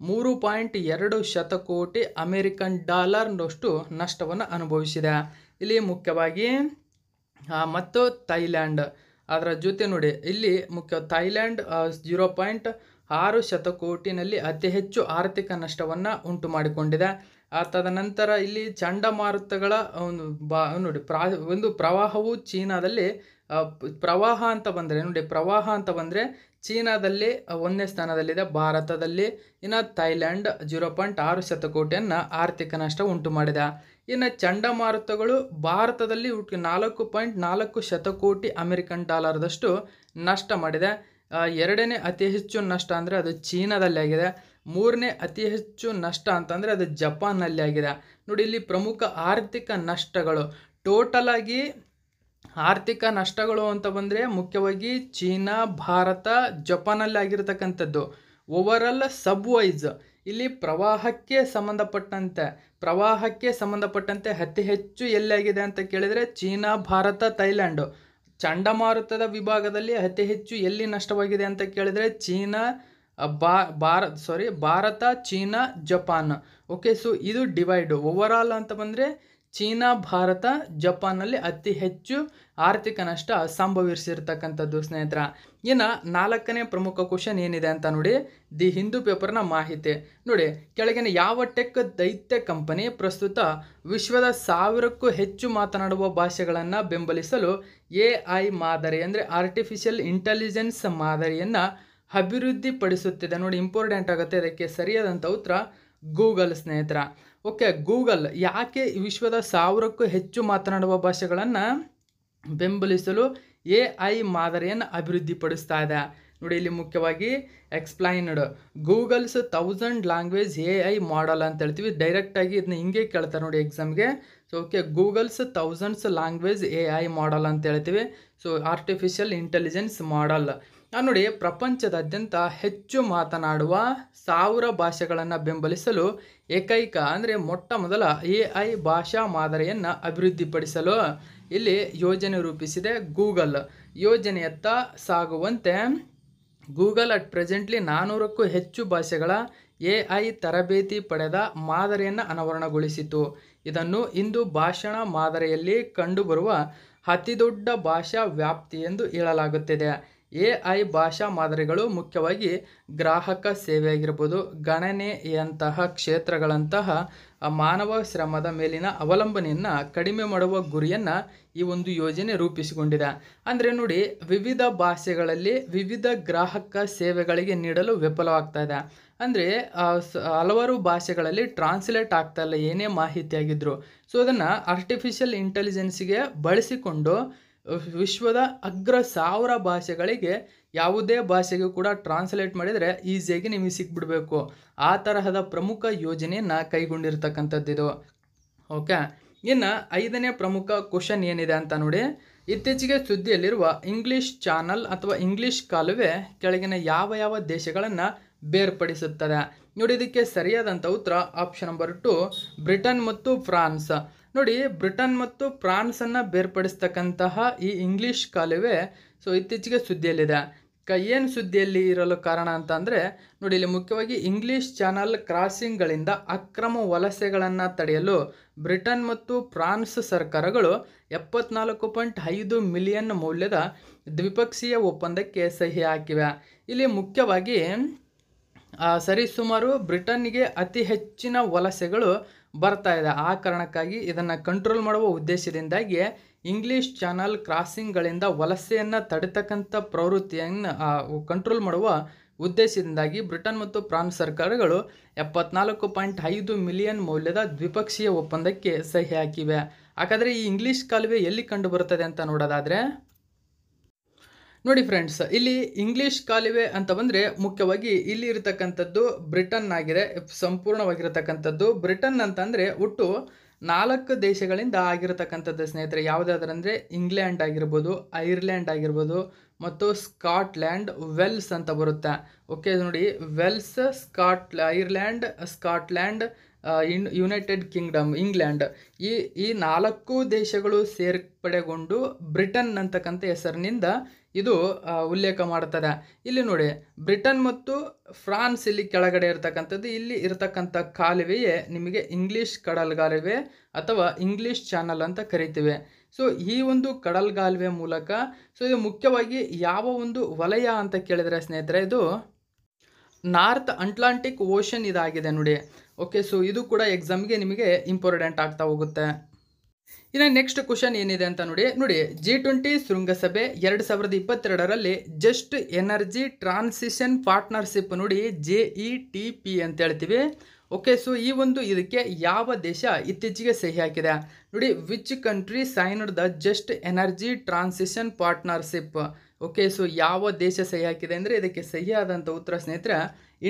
ಮೂರು ಪಾಯಿಂಟ್ ಎರಡು ಶತಕೋಟಿ ಅಮೇರಿಕನ್ ಡಾಲರ್ನಷ್ಟು ನಷ್ಟವನ್ನು ಅನುಭವಿಸಿದೆ ಇಲ್ಲಿ ಮುಖ್ಯವಾಗಿ ಮತ್ತು ಥೈಲ್ಯಾಂಡ್ ಅದರ ಜೊತೆ ನೋಡಿ ಇಲ್ಲಿ ಮುಖ್ಯ ಥೈಲ್ಯಾಂಡ್ ಜೀರೋ ಪಾಯಿಂಟ್ ಆರು ಶತಕೋಟಿನಲ್ಲಿ ಅತಿ ಹೆಚ್ಚು ಆರ್ಥಿಕ ನಷ್ಟವನ್ನು ಉಂಟು ಮಾಡಿಕೊಂಡಿದೆ ಆ ತದನಂತರ ಇಲ್ಲಿ ಚಂಡಮಾರುತಗಳ ಒಂದು ಬಾ ನೋಡಿ ಪ್ರಾ ಒಂದು ಪ್ರವಾಹವು ಚೀನಾದಲ್ಲಿ ಪ್ರವಾಹ ಅಂತ ಬಂದರೆ ನೋಡಿ ಪ್ರವಾಹ ಅಂತ ಬಂದರೆ ಚೀನಾದಲ್ಲಿ ಒಂದನೇ ಸ್ಥಾನದಲ್ಲಿದೆ ಭಾರತದಲ್ಲಿ ಇನ್ನು ಥೈಲ್ಯಾಂಡ್ ಜೀರೋ ಪಾಯಿಂಟ್ ಆರು ಶತಕೋಟಿಯನ್ನು ಆರ್ಥಿಕ ನಷ್ಟ ಉಂಟು ಮಾಡಿದೆ ಇನ್ನು ಚಂಡಮಾರುತಗಳು ಭಾರತದಲ್ಲಿ ನಾಲ್ಕು ಪಾಯಿಂಟ್ ನಾಲ್ಕು ಶತಕೋಟಿ ಅಮೆರಿಕನ್ ಡಾಲರ್ದಷ್ಟು ನಷ್ಟ ಮಾಡಿದೆ ಎರಡನೇ ಅತಿ ಹೆಚ್ಚು ನಷ್ಟ ಅಂದರೆ ಅದು ಚೀನಾದಲ್ಲಿ ಆಗಿದೆ ಮೂರನೇ ಅತಿ ಹೆಚ್ಚು ನಷ್ಟ ಅಂತಂದರೆ ಅದು ಜಪಾನ್ನಲ್ಲಿ ಆಗಿದೆ ನೋಡಿ ಇಲ್ಲಿ ಪ್ರಮುಖ ಆರ್ಥಿಕ ನಷ್ಟಗಳು ಟೋಟಲಾಗಿ ಆರ್ಥಿಕ ನಷ್ಟಗಳು ಅಂತ ಬಂದರೆ ಮುಖ್ಯವಾಗಿ ಚೀನಾ ಭಾರತ ಜಪಾನಲ್ಲಿ ಆಗಿರತಕ್ಕಂಥದ್ದು ಓವರ್ ಸಬ್ ವೈಸ್ ಇಲ್ಲಿ ಪ್ರವಾಹಕ್ಕೆ ಸಂಬಂಧಪಟ್ಟಂತೆ ಪ್ರವಾಹಕ್ಕೆ ಸಂಬಂಧಪಟ್ಟಂತೆ ಅತಿ ಹೆಚ್ಚು ಎಲ್ಲಿ ಆಗಿದೆ ಅಂತ ಕೇಳಿದರೆ ಚೀನಾ ಭಾರತ ಥೈಲ್ಯಾಂಡು ಚಂಡಮಾರುತದ ವಿಭಾಗದಲ್ಲಿ ಅತಿ ಹೆಚ್ಚು ಎಲ್ಲಿ ನಷ್ಟವಾಗಿದೆ ಅಂತ ಕೇಳಿದ್ರೆ ಚೀನಾ ಬಾ ಭಾರ ಸಾರಿ ಭಾರತ ಚೀನಾ ಜಪಾನ್ ಓಕೆ ಸೊ ಇದು ಡಿವೈಡು ಆಲ್ ಅಂತ ಬಂದರೆ ಚೀನಾ ಭಾರತ ಜಪಾನ್ನಲ್ಲಿ ಅತಿ ಹೆಚ್ಚು ಆರ್ಥಿಕ ನಷ್ಟ ಸಂಭವಿಸಿರ್ತಕ್ಕಂಥದ್ದು ಸ್ನೇಹಿತರ ಇನ್ನು ನಾಲ್ಕನೇ ಪ್ರಮುಖ ಕ್ವಶನ್ ಏನಿದೆ ಅಂತ ನೋಡಿ ದಿ ಹಿಂದೂ ಪೇಪರ್ನ ಮಾಹಿತಿ ನೋಡಿ ಕೆಳಗಿನ ಯಾವ ಟೆಕ್ ದೈತ್ಯ ಕಂಪನಿ ಪ್ರಸ್ತುತ ವಿಶ್ವದ ಸಾವಿರಕ್ಕೂ ಹೆಚ್ಚು ಮಾತನಾಡುವ ಭಾಷೆಗಳನ್ನು ಬೆಂಬಲಿಸಲು ಎ ಐ ಮಾದರಿ ಅಂದರೆ ಆರ್ಟಿಫಿಷಿಯಲ್ ಇಂಟೆಲಿಜೆನ್ಸ್ ಮಾದರಿಯನ್ನು ಅಭಿವೃದ್ಧಿಪಡಿಸುತ್ತಿದೆ ನೋಡಿ ಇಂಪಾರ್ಟೆಂಟ್ ಆಗುತ್ತೆ ಅದಕ್ಕೆ ಸರಿಯಾದಂಥ ಉತ್ತರ ಗೂಗಲ್ ಸ್ನೇಹಿತರ ಓಕೆ ಗೂಗಲ್ ಯಾಕೆ ವಿಶ್ವದ ಸಾವಿರಕ್ಕೂ ಹೆಚ್ಚು ಮಾತನಾಡುವ ಭಾಷೆಗಳನ್ನು ಬೆಂಬಲಿಸಲು ಎ ಐ ಮಾದರಿಯನ್ನು ಅಭಿವೃದ್ಧಿಪಡಿಸ್ತಾ ಇದೆ ನೋಡಿ ಇಲ್ಲಿ ಮುಖ್ಯವಾಗಿ explained Google's thousand language A I model ಅಂತ ಹೇಳ್ತೀವಿ ಡೈರೆಕ್ಟಾಗಿ ಇದನ್ನ ಹಿಂಗೆ ಕೇಳ್ತಾರೆ ನೋಡಿ ಎಕ್ಸಾಮ್ಗೆ so okay Google's thousands language A I model ಅಂತ ಹೇಳ್ತೀವಿ ಸೊ ಆರ್ಟಿಫಿಷಿಯಲ್ ಇಂಟೆಲಿಜೆನ್ಸ್ ಮಾಡಲ್ ನೋಡಿ ಪ್ರಪಂಚದಾದ್ಯಂತ ಹೆಚ್ಚು ಮಾತನಾಡುವ ಸಾವಿರ ಭಾಷೆಗಳನ್ನು ಬೆಂಬಲಿಸಲು ಏಕೈಕ ಅಂದರೆ ಮೊಟ್ಟ ಮೊದಲ ಎ ಐ ಭಾಷಾ ಮಾದರಿಯನ್ನು ಅಭಿವೃದ್ಧಿಪಡಿಸಲು ಇಲ್ಲಿ ಯೋಜನೆ ರೂಪಿಸಿದೆ ಗೂಗಲ್ ಯೋಜನೆಯತ್ತ ಸಾಗುವಂತೆ ಗೂಗಲ್ ಅಟ್ ಪ್ರೆಸೆಂಟ್ಲಿ ನಾನ್ನೂರಕ್ಕೂ ಹೆಚ್ಚು ಭಾಷೆಗಳ ಎ ಐ ತರಬೇತಿ ಪಡೆದ ಮಾದರಿಯನ್ನು ಅನಾವರಣಗೊಳಿಸಿತು ಇದನ್ನು ಇಂದು ಭಾಷಣ ಮಾದರಿಯಲ್ಲಿ ಕಂಡುಬರುವ ಅತಿದೊಡ್ಡ ಭಾಷಾ ವ್ಯಾಪ್ತಿ ಎಂದು ಹೇಳಲಾಗುತ್ತಿದೆ ಎ ಐ ಭಾಷಾ ಮಾದರಿಗಳು ಮುಖ್ಯವಾಗಿ ಗ್ರಾಹಕ ಸೇವೆಯಾಗಿರ್ಬೋದು ಗಣನೆಯಂತಹ ಕ್ಷೇತ್ರಗಳಂತಹ ಮಾನವ ಶ್ರಮದ ಮೇಲಿನ ಅವಲಂಬನೆಯನ್ನು ಕಡಿಮೆ ಮಾಡುವ ಗುರಿಯನ್ನು ಈ ಒಂದು ಯೋಜನೆ ರೂಪಿಸಿಕೊಂಡಿದೆ ಅಂದರೆ ನೋಡಿ ವಿವಿಧ ಭಾಷೆಗಳಲ್ಲಿ ವಿವಿಧ ಗ್ರಾಹಕ ಸೇವೆಗಳಿಗೆ ನೀಡಲು ವಿಫಲವಾಗ್ತಾ ಇದೆ ಅಂದರೆ ಹಲವಾರು ಭಾಷೆಗಳಲ್ಲಿ ಟ್ರಾನ್ಸ್ಲೇಟ್ ಆಗ್ತಾ ಇಲ್ಲ ಏನೇ ಮಾಹಿತಿ ಸೊ ಅದನ್ನು ಆರ್ಟಿಫಿಷಿಯಲ್ ಇಂಟೆಲಿಜೆನ್ಸಿಗೆ ಬಳಸಿಕೊಂಡು ವಿಶ್ವದ ಅಗ್ರ ಸಾವಿರ ಭಾಷೆಗಳಿಗೆ ಯಾವುದೇ ಭಾಷೆಗೂ ಕೂಡ ಟ್ರಾನ್ಸ್ಲೇಟ್ ಮಾಡಿದರೆ ಈಸಿಯಾಗಿ ನಿಮಗೆ ಸಿಕ್ಬಿಡಬೇಕು ಆ ತರಹದ ಪ್ರಮುಖ ಯೋಜನೆಯನ್ನು ಕೈಗೊಂಡಿರ್ತಕ್ಕಂಥದ್ದಿದು ಓಕೆ ಇನ್ನು ಐದನೇ ಪ್ರಮುಖ ಕ್ವಶನ್ ಏನಿದೆ ಅಂತ ನೋಡಿ ಇತ್ತೀಚೆಗೆ ಸುದ್ದಿಯಲ್ಲಿರುವ ಇಂಗ್ಲಿಷ್ ಚಾನಲ್ ಅಥವಾ ಇಂಗ್ಲಿಷ್ ಕಾಲುವೆ ಕೆಳಗಿನ ಯಾವ ಯಾವ ದೇಶಗಳನ್ನು ಬೇರ್ಪಡಿಸುತ್ತದೆ ನೋಡಿ ಇದಕ್ಕೆ ಸರಿಯಾದಂಥ ಉತ್ತರ ಆಪ್ಷನ್ ನಂಬರ್ ಟು ಬ್ರಿಟನ್ ಮತ್ತು ಫ್ರಾನ್ಸ್ ನೋಡಿ ಬ್ರಿಟನ್ ಮತ್ತು ಫ್ರಾನ್ಸನ್ನು ಬೇರ್ಪಡಿಸ್ತಕ್ಕಂತಹ ಈ ಇಂಗ್ಲಿಷ್ ಕಾಲುವೆ ಸೊ ಇತ್ತೀಚೆಗೆ ಸುದ್ದಿಯಲ್ಲಿದೆ ಏನು ಸುದ್ದಿಯಲ್ಲಿ ಇರಲು ಕಾರಣ ಅಂತ ಅಂದರೆ ನೋಡಿ ಇಲ್ಲಿ ಮುಖ್ಯವಾಗಿ ಇಂಗ್ಲೀಷ್ ಚಾನಲ್ ಕ್ರಾಸಿಂಗ್ಗಳಿಂದ ಅಕ್ರಮ ವಲಸೆಗಳನ್ನು ತಡೆಯಲು ಬ್ರಿಟನ್ ಮತ್ತು ಫ್ರಾನ್ಸ್ ಸರ್ಕಾರಗಳು ಎಪ್ಪತ್ನಾಲ್ಕು ಪಾಯಿಂಟ್ ಐದು ಮಿಲಿಯನ್ ಮೌಲ್ಯದ ದ್ವಿಪಕ್ಷೀಯ ಒಪ್ಪಂದಕ್ಕೆ ಸಹಿ ಹಾಕಿವೆ ಇಲ್ಲಿ ಮುಖ್ಯವಾಗಿ ಸರಿಸುಮಾರು ಬ್ರಿಟನ್ಗೆ ಅತಿ ಹೆಚ್ಚಿನ ವಲಸೆಗಳು ಬರ್ತಾ ಇದೆ ಆ ಕಾರಣಕ್ಕಾಗಿ ಇದನ್ನು ಕಂಟ್ರೋಲ್ ಮಾಡುವ ಉದ್ದೇಶದಿಂದಾಗಿ ಇಂಗ್ಲೀಷ್ ಚಾನಲ್ ಕ್ರಾಸಿಂಗ್ಗಳಿಂದ ವಲಸೆಯನ್ನು ತಡೆತಕ್ಕಂಥ ಪ್ರವೃತ್ತಿಯನ್ನು ಕಂಟ್ರೋಲ್ ಮಾಡುವ ಉದ್ದೇಶದಿಂದಾಗಿ ಬ್ರಿಟನ್ ಮತ್ತು ಫ್ರಾನ್ಸ್ ಸರ್ಕಾರಗಳು ಎಪ್ಪತ್ನಾಲ್ಕು ಪಾಯಿಂಟ್ ಐದು ಮಿಲಿಯನ್ ಮೌಲ್ಯದ ದ್ವಿಪಕ್ಷೀಯ ಒಪ್ಪಂದಕ್ಕೆ ಸಹಿ ಹಾಕಿವೆ ಹಾಗಾದರೆ ಈ ಇಂಗ್ಲೀಷ್ ಕಾಲುವೆ ಎಲ್ಲಿ ಕಂಡುಬರುತ್ತದೆ ಅಂತ ನೋಡೋದಾದರೆ ನೋಡಿ ಫ್ರೆಂಡ್ಸ್ ಇಲ್ಲಿ ಇಂಗ್ಲಿಷ್ ಕಾಲುವೆ ಅಂತ ಬಂದರೆ ಮುಖ್ಯವಾಗಿ ಇಲ್ಲಿ ಇರತಕ್ಕಂಥದ್ದು ಬ್ರಿಟನ್ ಆಗಿದೆ ಸಂಪೂರ್ಣವಾಗಿರತಕ್ಕಂಥದ್ದು ಬ್ರಿಟನ್ ಅಂತಂದರೆ ಒಟ್ಟು ನಾಲ್ಕು ದೇಶಗಳಿಂದ ಆಗಿರತಕ್ಕಂಥದ್ದು ಸ್ನೇಹಿತರೆ ಅಂದ್ರೆ ಇಂಗ್ಲೆಂಡ್ ಆಗಿರ್ಬೋದು ಐರ್ಲೆಂಡ್ ಆಗಿರ್ಬೋದು ಮತ್ತು ಸ್ಕಾಟ್ಲ್ಯಾಂಡ್ ವೆಲ್ಸ್ ಅಂತ ಬರುತ್ತೆ ಓಕೆ ನೋಡಿ Wales Scot Ireland Scotland in United Kingdom England ಈ ಈ ನಾಲ್ಕು ದೇಶಗಳು ಸೇರ್ಪಡೆಗೊಂಡು ಬ್ರಿಟನ್ ಅಂತಕ್ಕಂಥ ಹೆಸರಿನಿಂದ ಇದು ಉಲ್ಲೇಖ ಮಾಡ್ತಾರೆ ಇಲ್ಲಿ ನೋಡಿ ಬ್ರಿಟನ್ ಮತ್ತು ಫ್ರಾನ್ಸ್ ಇಲ್ಲಿ ಕೆಳಗಡೆ ಇರತಕ್ಕಂಥದ್ದು ಇಲ್ಲಿ ಇರತಕ್ಕಂಥ ಕಾಲುವೆಯೇ ನಿಮಗೆ ಇಂಗ್ಲೀಷ್ ಕಡಲ್ಗಾಲುವೆ ಅಥವಾ ಇಂಗ್ಲೀಷ್ ಚಾನಲ್ ಅಂತ ಕರಿತೀವಿ ಸೊ ಈ ಒಂದು ಕಡಲ್ಗಾಲುವೆ ಮೂಲಕ ಸೊ ಇದು ಮುಖ್ಯವಾಗಿ ಯಾವ ಒಂದು ವಲಯ ಅಂತ ಕೇಳಿದರೆ ಸ್ನೇಹಿತರೆ ಇದು ನಾರ್ತ್ ಅಟ್ಲಾಂಟಿಕ್ ಓಷನ್ ಇದಾಗಿದೆ ನೋಡಿ ಓಕೆ ಸೊ ಇದು ಕೂಡ ಎಕ್ಸಾಮ್ಗೆ ನಿಮಗೆ ಇಂಪಾರ್ಟೆಂಟ್ ಆಗ್ತಾ ಹೋಗುತ್ತೆ ಇನ್ನು ನೆಕ್ಸ್ಟ್ ಕ್ವಶನ್ ಏನಿದೆ ಅಂತ ನೋಡಿ ನೋಡಿ ಜಿ ಟ್ವೆಂಟಿ ಶೃಂಗಸಭೆ ಎರಡು ಸಾವಿರದ ಇಪ್ಪತ್ತೆರಡರಲ್ಲಿ ಜಸ್ಟ್ ಎನರ್ಜಿ ಟ್ರಾನ್ಸಿಷನ್ ಪಾರ್ಟ್ನರ್ಶಿಪ್ ನೋಡಿ ಜೆ ಇ ಟಿ ಪಿ ಅಂತ ಹೇಳ್ತೀವಿ ಓಕೆ ಸೊ ಈ ಒಂದು ಇದಕ್ಕೆ ಯಾವ ದೇಶ ಇತ್ತೀಚೆಗೆ ಸಹಿ ಹಾಕಿದೆ ನೋಡಿ which country signed the just energy transition partnership okay so ಯಾವ ದೇಶ ಸಹಿ ಹಾಕಿದೆ ಅಂದರೆ ಇದಕ್ಕೆ ಸಹಿ ಆದಂಥ ಉತ್ತರ ಸ್ನೇಹಿತರೆ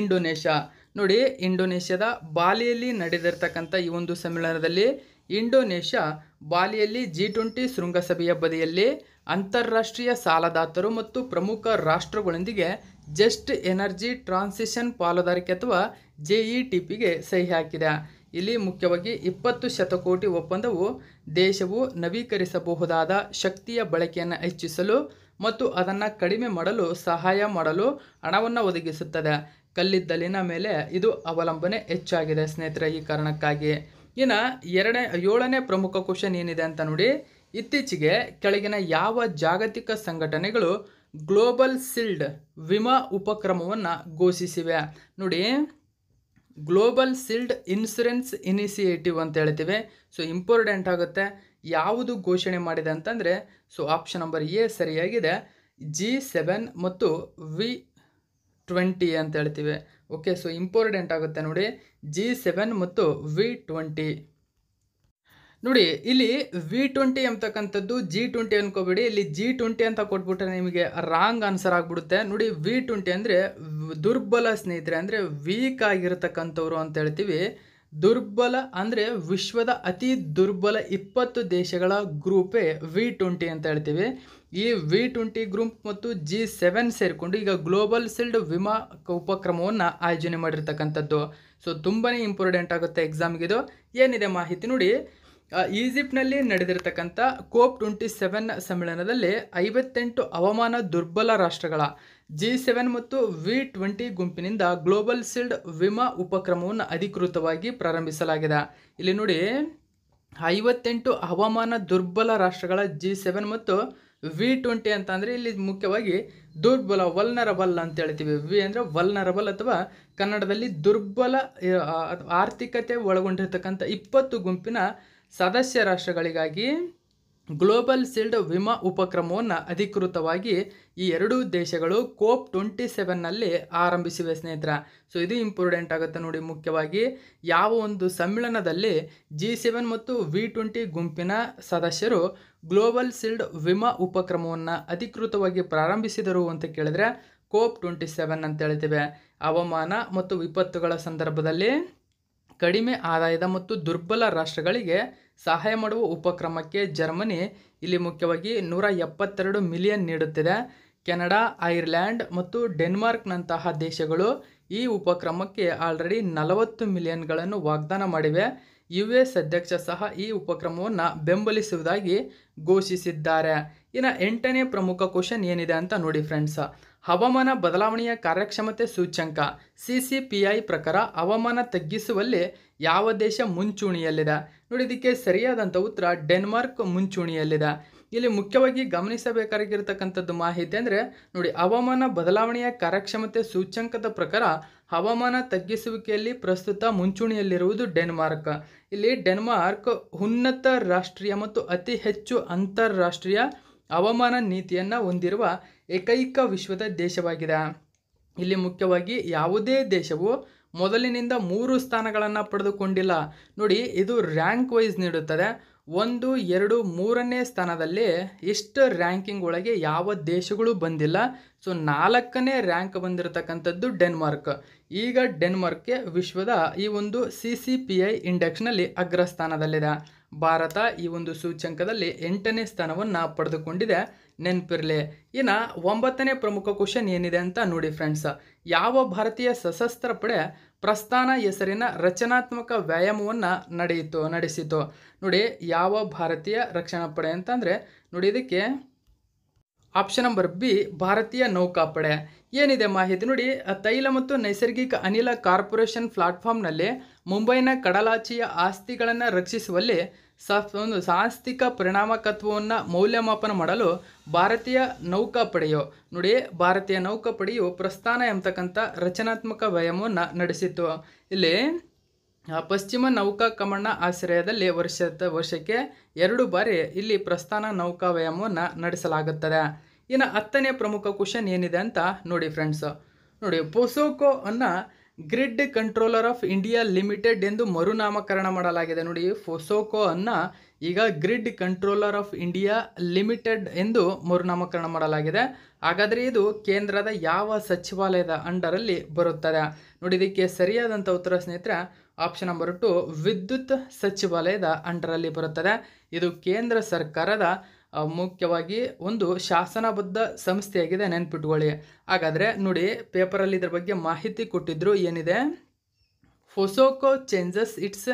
ಇಂಡೋನೇಷ್ಯಾ ನೋಡಿ ಇಂಡೋನೇಷ್ಯಾದ ಬಾಲಿಯಲ್ಲಿ ನಡೆದಿರ್ತಕ್ಕಂಥ ಈ ಒಂದು ಸಮ್ಮೇಳನದಲ್ಲಿ ಇಂಡೋನೇಷ್ಯಾ ಬಾಲಿಯಲ್ಲಿ ಜಿ ಟ್ವೆಂಟಿ ಶೃಂಗಸಭೆಯ ಬದಿಯಲ್ಲಿ ಅಂತಾರಾಷ್ಟ್ರೀಯ ಸಾಲದಾತರು ಮತ್ತು ಪ್ರಮುಖ ರಾಷ್ಟ್ರಗಳೊಂದಿಗೆ ಜಸ್ಟ್ ಎನರ್ಜಿ ಟ್ರಾನ್ಸಿಷನ್ ಪಾಲುದಾರಿಕೆ ಅಥವಾ ಜೆಇ ಟಿ ಪಿಗೆ ಸಹಿ ಹಾಕಿದೆ ಇಲ್ಲಿ ಮುಖ್ಯವಾಗಿ ಇಪ್ಪತ್ತು ಶತಕೋಟಿ ಒಪ್ಪಂದವು ದೇಶವು ನವೀಕರಿಸಬಹುದಾದ ಶಕ್ತಿಯ ಬಳಕೆಯನ್ನು ಹೆಚ್ಚಿಸಲು ಮತ್ತು ಅದನ್ನು ಕಡಿಮೆ ಮಾಡಲು ಸಹಾಯ ಮಾಡಲು ಹಣವನ್ನು ಒದಗಿಸುತ್ತದೆ ಕಲ್ಲಿದ್ದಲಿನ ಮೇಲೆ ಇದು ಅವಲಂಬನೆ ಹೆಚ್ಚಾಗಿದೆ ಸ್ನೇಹಿತರ ಈ ಕಾರಣಕ್ಕಾಗಿ ಇನ್ನು ಎರಡನೇ ಏಳನೇ ಪ್ರಮುಖ ಕ್ವಶನ್ ಏನಿದೆ ಅಂತ ನೋಡಿ ಇತ್ತೀಚೆಗೆ ಕೆಳಗಿನ ಯಾವ ಜಾಗತಿಕ ಸಂಘಟನೆಗಳು ಗ್ಲೋಬಲ್ ಸಿಲ್ಡ್ ವಿಮಾ ಉಪಕ್ರಮವನ್ನು ಘೋಷಿಸಿವೆ ನೋಡಿ ಗ್ಲೋಬಲ್ ಸಿಲ್ಡ್ ಇನ್ಸುರೆನ್ಸ್ ಇನಿಷಿಯೇಟಿವ್ ಅಂತ ಹೇಳ್ತೀವಿ ಸೊ ಇಂಪಾರ್ಟೆಂಟ್ ಆಗುತ್ತೆ ಯಾವುದು ಘೋಷಣೆ ಮಾಡಿದೆ ಅಂತಂದರೆ ಸೊ ಆಪ್ಷನ್ ನಂಬರ್ ಎ ಸರಿಯಾಗಿದೆ ಜಿ ಸೆವೆನ್ ಮತ್ತು ವಿ ಟ್ವೆಂಟಿ ಅಂತ ಹೇಳ್ತೀವಿ ಓಕೆ ಸೊ ಇಂಪಾರ್ಟೆಂಟ್ ಆಗುತ್ತೆ ನೋಡಿ ಜಿ ಸೆವೆನ್ ಮತ್ತು ವಿ ಟ್ವೆಂಟಿ ನೋಡಿ ಇಲ್ಲಿ ವಿ ಟ್ವೆಂಟಿ ಅಂತಕ್ಕಂಥದ್ದು ಜಿ ಟ್ವೆಂಟಿ ಅನ್ಕೋಬೇಡಿ ಇಲ್ಲಿ ಜಿ ಟ್ವೆಂಟಿ ಅಂತ ಕೊಟ್ಬಿಟ್ರೆ ನಿಮಗೆ ರಾಂಗ್ ಆನ್ಸರ್ ಆಗಿಬಿಡುತ್ತೆ ನೋಡಿ ವಿ ಟ್ವೆಂಟಿ ಅಂದರೆ ದುರ್ಬಲ ಸ್ನೇಹಿತರೆ ಅಂದರೆ ವೀಕ್ ಆಗಿರತಕ್ಕಂಥವ್ರು ಅಂತ ಹೇಳ್ತೀವಿ ದುರ್ಬಲ ಅಂದರೆ ವಿಶ್ವದ ಅತಿ ದುರ್ಬಲ ಇಪ್ಪತ್ತು ದೇಶಗಳ ಗ್ರೂಪೇ ವಿ ಟ್ವೆಂಟಿ ಅಂತ ಹೇಳ್ತೀವಿ ಈ ವಿ ಟ್ವೆಂಟಿ ಗ್ರೂಪ್ ಮತ್ತು ಜಿ ಸೆವೆನ್ ಸೇರಿಕೊಂಡು ಈಗ ಗ್ಲೋಬಲ್ ಸಿಲ್ಡ್ ವಿಮಾ ಉಪಕ್ರಮವನ್ನು ಆಯೋಜನೆ ಮಾಡಿರ್ತಕ್ಕಂಥದ್ದು ಸೊ ತುಂಬನೇ ಇಂಪಾರ್ಟೆಂಟ್ ಆಗುತ್ತೆ ಎಕ್ಸಾಮ್ಗಿದು ಏನಿದೆ ಮಾಹಿತಿ ನೋಡಿ ಈಜಿಪ್ಟ್ನಲ್ಲಿ ನಡೆದಿರ್ತಕ್ಕಂಥ ಕೋಪ್ ಟ್ವೆಂಟಿ ಸೆವೆನ್ ಸಮ್ಮೇಳನದಲ್ಲಿ ಐವತ್ತೆಂಟು ಹವಾಮಾನ ದುರ್ಬಲ ರಾಷ್ಟ್ರಗಳ ಜಿ ಸೆವೆನ್ ಮತ್ತು ವಿ ಟ್ವೆಂಟಿ ಗುಂಪಿನಿಂದ ಗ್ಲೋಬಲ್ ಸಿಲ್ಡ್ ವಿಮಾ ಉಪಕ್ರಮವನ್ನು ಅಧಿಕೃತವಾಗಿ ಪ್ರಾರಂಭಿಸಲಾಗಿದೆ ಇಲ್ಲಿ ನೋಡಿ ಐವತ್ತೆಂಟು ಹವಾಮಾನ ದುರ್ಬಲ ರಾಷ್ಟ್ರಗಳ ಜಿ ಸೆವೆನ್ ಮತ್ತು ವಿ ಟ್ವೆಂಟಿ ಅಂತ ಇಲ್ಲಿ ಮುಖ್ಯವಾಗಿ ದುರ್ಬಲ ವಲ್ನರಬಲ್ ಅಂತ ಹೇಳ್ತೀವಿ ವಿ ಅಂದರೆ ವಲ್ನರಬಲ್ ಅಥವಾ ಕನ್ನಡದಲ್ಲಿ ದುರ್ಬಲ ಆರ್ಥಿಕತೆ ಒಳಗೊಂಡಿರ್ತಕ್ಕಂಥ ಇಪ್ಪತ್ತು ಗುಂಪಿನ ಸದಸ್ಯ ರಾಷ್ಟ್ರಗಳಿಗಾಗಿ ಗ್ಲೋಬಲ್ ಸೀಲ್ಡ್ ವಿಮಾ ಉಪಕ್ರಮವನ್ನು ಅಧಿಕೃತವಾಗಿ ಈ ಎರಡೂ ದೇಶಗಳು ಕೋಪ್ ಟ್ವೆಂಟಿ ಸೆವೆನ್ನಲ್ಲಿ ಆರಂಭಿಸಿವೆ ಸ್ನೇಹಿತರ ಸೊ ಇದು ಇಂಪಾರ್ಟೆಂಟ್ ಆಗುತ್ತೆ ನೋಡಿ ಮುಖ್ಯವಾಗಿ ಯಾವ ಒಂದು ಸಮ್ಮೇಳನದಲ್ಲಿ ಜಿ ಸೆವೆನ್ ಮತ್ತು ವಿ ಟ್ವೆಂಟಿ ಗುಂಪಿನ ಸದಸ್ಯರು ಗ್ಲೋಬಲ್ ಸೀಲ್ಡ್ ವಿಮಾ ಉಪಕ್ರಮವನ್ನು ಅಧಿಕೃತವಾಗಿ ಪ್ರಾರಂಭಿಸಿದರು ಅಂತ ಕೇಳಿದ್ರೆ ಕೋಪ್ ಟ್ವೆಂಟಿ ಸೆವೆನ್ ಅಂತ ಹೇಳ್ತೇವೆ ಹವಾಮಾನ ಮತ್ತು ವಿಪತ್ತುಗಳ ಸಂದರ್ಭದಲ್ಲಿ ಕಡಿಮೆ ಆದಾಯದ ಮತ್ತು ದುರ್ಬಲ ರಾಷ್ಟ್ರಗಳಿಗೆ ಸಹಾಯ ಮಾಡುವ ಉಪಕ್ರಮಕ್ಕೆ ಜರ್ಮನಿ ಇಲ್ಲಿ ಮುಖ್ಯವಾಗಿ ನೂರ ಎಪ್ಪತ್ತೆರಡು ಮಿಲಿಯನ್ ನೀಡುತ್ತಿದೆ ಕೆನಡಾ ಐರ್ಲ್ಯಾಂಡ್ ಮತ್ತು ಡೆನ್ಮಾರ್ಕ್ನಂತಹ ದೇಶಗಳು ಈ ಉಪಕ್ರಮಕ್ಕೆ ಆಲ್ರೆಡಿ ನಲವತ್ತು ಮಿಲಿಯನ್ಗಳನ್ನು ವಾಗ್ದಾನ ಮಾಡಿವೆ ಯು ಎಸ್ ಅಧ್ಯಕ್ಷ ಸಹ ಈ ಉಪಕ್ರಮವನ್ನು ಬೆಂಬಲಿಸುವುದಾಗಿ ಘೋಷಿಸಿದ್ದಾರೆ ಇನ್ನು ಎಂಟನೇ ಪ್ರಮುಖ ಕ್ವಶನ್ ಏನಿದೆ ಅಂತ ನೋಡಿ ಫ್ರೆಂಡ್ಸ್ ಹವಾಮಾನ ಬದಲಾವಣೆಯ ಕಾರ್ಯಕ್ಷಮತೆ ಸೂಚ್ಯಂಕ ಸಿ ಸಿ ಪಿ ಐ ಪ್ರಕಾರ ಹವಾಮಾನ ತಗ್ಗಿಸುವಲ್ಲಿ ಯಾವ ದೇಶ ಮುಂಚೂಣಿಯಲ್ಲಿದೆ ನೋಡಿ ಇದಕ್ಕೆ ಸರಿಯಾದಂಥ ಉತ್ತರ ಡೆನ್ಮಾರ್ಕ್ ಮುಂಚೂಣಿಯಲ್ಲಿದೆ ಇಲ್ಲಿ ಮುಖ್ಯವಾಗಿ ಗಮನಿಸಬೇಕಾಗಿರತಕ್ಕಂಥದ್ದು ಮಾಹಿತಿ ಅಂದರೆ ನೋಡಿ ಹವಾಮಾನ ಬದಲಾವಣೆಯ ಕಾರ್ಯಕ್ಷಮತೆ ಸೂಚ್ಯಂಕದ ಪ್ರಕಾರ ಹವಾಮಾನ ತಗ್ಗಿಸುವಿಕೆಯಲ್ಲಿ ಪ್ರಸ್ತುತ ಮುಂಚೂಣಿಯಲ್ಲಿರುವುದು ಡೆನ್ಮಾರ್ಕ್ ಇಲ್ಲಿ ಡೆನ್ಮಾರ್ಕ್ ಉನ್ನತ ರಾಷ್ಟ್ರೀಯ ಮತ್ತು ಅತಿ ಹೆಚ್ಚು ಅಂತಾರಾಷ್ಟ್ರೀಯ ಹವಾಮಾನ ನೀತಿಯನ್ನು ಹೊಂದಿರುವ ಏಕೈಕ ವಿಶ್ವದ ದೇಶವಾಗಿದೆ ಇಲ್ಲಿ ಮುಖ್ಯವಾಗಿ ಯಾವುದೇ ದೇಶವು ಮೊದಲಿನಿಂದ ಮೂರು ಸ್ಥಾನಗಳನ್ನು ಪಡೆದುಕೊಂಡಿಲ್ಲ ನೋಡಿ ಇದು ರ್ಯಾಂಕ್ ವೈಸ್ ನೀಡುತ್ತದೆ ಒಂದು ಎರಡು ಮೂರನೇ ಸ್ಥಾನದಲ್ಲಿ ಇಷ್ಟು ರ್ಯಾಂಕಿಂಗ್ ಒಳಗೆ ಯಾವ ದೇಶಗಳು ಬಂದಿಲ್ಲ ಸೊ ನಾಲ್ಕನೇ ರ್ಯಾಂಕ್ ಬಂದಿರತಕ್ಕಂಥದ್ದು ಡೆನ್ಮಾರ್ಕ್ ಈಗ ಡೆನ್ಮಾರ್ಕ್ಗೆ ವಿಶ್ವದ ಈ ಒಂದು ಸಿ ಸಿ ಪಿ ಐ ಇಂಡೆಕ್ಸ್ನಲ್ಲಿ ಅಗ್ರಸ್ಥಾನದಲ್ಲಿದೆ ಭಾರತ ಈ ಒಂದು ಸೂಚ್ಯಂಕದಲ್ಲಿ ಎಂಟನೇ ಸ್ಥಾನವನ್ನು ಪಡೆದುಕೊಂಡಿದೆ ನೆನಪಿರಲಿ ಇನ್ನು ಒಂಬತ್ತನೇ ಪ್ರಮುಖ ಕ್ವಶನ್ ಏನಿದೆ ಅಂತ ನೋಡಿ ಫ್ರೆಂಡ್ಸ್ ಯಾವ ಭಾರತೀಯ ಸಶಸ್ತ್ರ ಪಡೆ ಪ್ರಸ್ಥಾನ ಹೆಸರಿನ ರಚನಾತ್ಮಕ ವ್ಯಾಯಾಮವನ್ನು ನಡೆಯಿತು ನಡೆಸಿತು ನೋಡಿ ಯಾವ ಭಾರತೀಯ ರಕ್ಷಣಾ ಪಡೆ ಅಂತಂದರೆ ನೋಡಿ ಇದಕ್ಕೆ ಆಪ್ಷನ್ ನಂಬರ್ ಬಿ ಭಾರತೀಯ ನೌಕಾಪಡೆ ಏನಿದೆ ಮಾಹಿತಿ ನೋಡಿ ತೈಲ ಮತ್ತು ನೈಸರ್ಗಿಕ ಅನಿಲ ಕಾರ್ಪೊರೇಷನ್ ಪ್ಲಾಟ್ಫಾರ್ಮ್ನಲ್ಲಿ ಮುಂಬೈನ ಕಡಲಾಚೆಯ ಆಸ್ತಿಗಳನ್ನು ರಕ್ಷಿಸುವಲ್ಲಿ ಸಾ ಒಂದು ಸಾಂಸ್ಥಿಕ ಪರಿಣಾಮಕತ್ವವನ್ನು ಮೌಲ್ಯಮಾಪನ ಮಾಡಲು ಭಾರತೀಯ ನೌಕಾಪಡೆಯು ನೋಡಿ ಭಾರತೀಯ ನೌಕಾಪಡೆಯು ಪ್ರಸ್ಥಾನ ಎಂಬತಕ್ಕಂಥ ರಚನಾತ್ಮಕ ವ್ಯಾಯಾಮವನ್ನು ನಡೆಸಿತು ಇಲ್ಲಿ ಪಶ್ಚಿಮ ನೌಕಾ ಕಮಣ್ಣ ಆಶ್ರಯದಲ್ಲಿ ವರ್ಷದ ವರ್ಷಕ್ಕೆ ಎರಡು ಬಾರಿ ಇಲ್ಲಿ ಪ್ರಸ್ಥಾನ ನೌಕಾ ವ್ಯಾಯಾಮವನ್ನು ನಡೆಸಲಾಗುತ್ತದೆ ಇನ್ನು ಹತ್ತನೇ ಪ್ರಮುಖ ಕ್ವಶನ್ ಏನಿದೆ ಅಂತ ನೋಡಿ ಫ್ರೆಂಡ್ಸು ನೋಡಿ ಪೊಸೋಕೋ ಅನ್ನ Grid Controller of India Limited ಎಂದು ಮರುನಾಮಕರಣ ಮಾಡಲಾಗಿದೆ ನೋಡಿ ಫೋಸೋಕೋ ಅನ್ನ ಈಗ Grid Controller of India Limited ಎಂದು ಮರುನಾಮಕರಣ ಮಾಡಲಾಗಿದೆ ಹಾಗಾದರೆ ಇದು ಕೇಂದ್ರದ ಯಾವ ಸಚಿವಾಲಯದ ಅಂಡರಲ್ಲಿ ಬರುತ್ತದೆ ನೋಡಿ ಇದಕ್ಕೆ ಸರಿಯಾದಂಥ ಉತ್ತರ ಸ್ನೇಹಿತರೆ ಆಪ್ಷನ್ ನಂಬರ್ ಟು ವಿದ್ಯುತ್ ಸಚಿವಾಲಯದ ಅಂಡರಲ್ಲಿ ಬರುತ್ತದೆ ಇದು ಕೇಂದ್ರ ಸರ್ಕಾರದ ಮುಖ್ಯವಾಗಿ ಒಂದು ಶಾಸನಬದ್ಧ ಸಂಸ್ಥೆಯಾಗಿದೆ ನೆನ್ಪಿಟ್ಕೊಳ್ಳಿ ಹಾಗಾದರೆ ನೋಡಿ ಪೇಪರಲ್ಲಿ ಇದ್ರ ಬಗ್ಗೆ ಮಾಹಿತಿ ಕೊಟ್ಟಿದ್ರು ಏನಿದೆ POSOCO changes its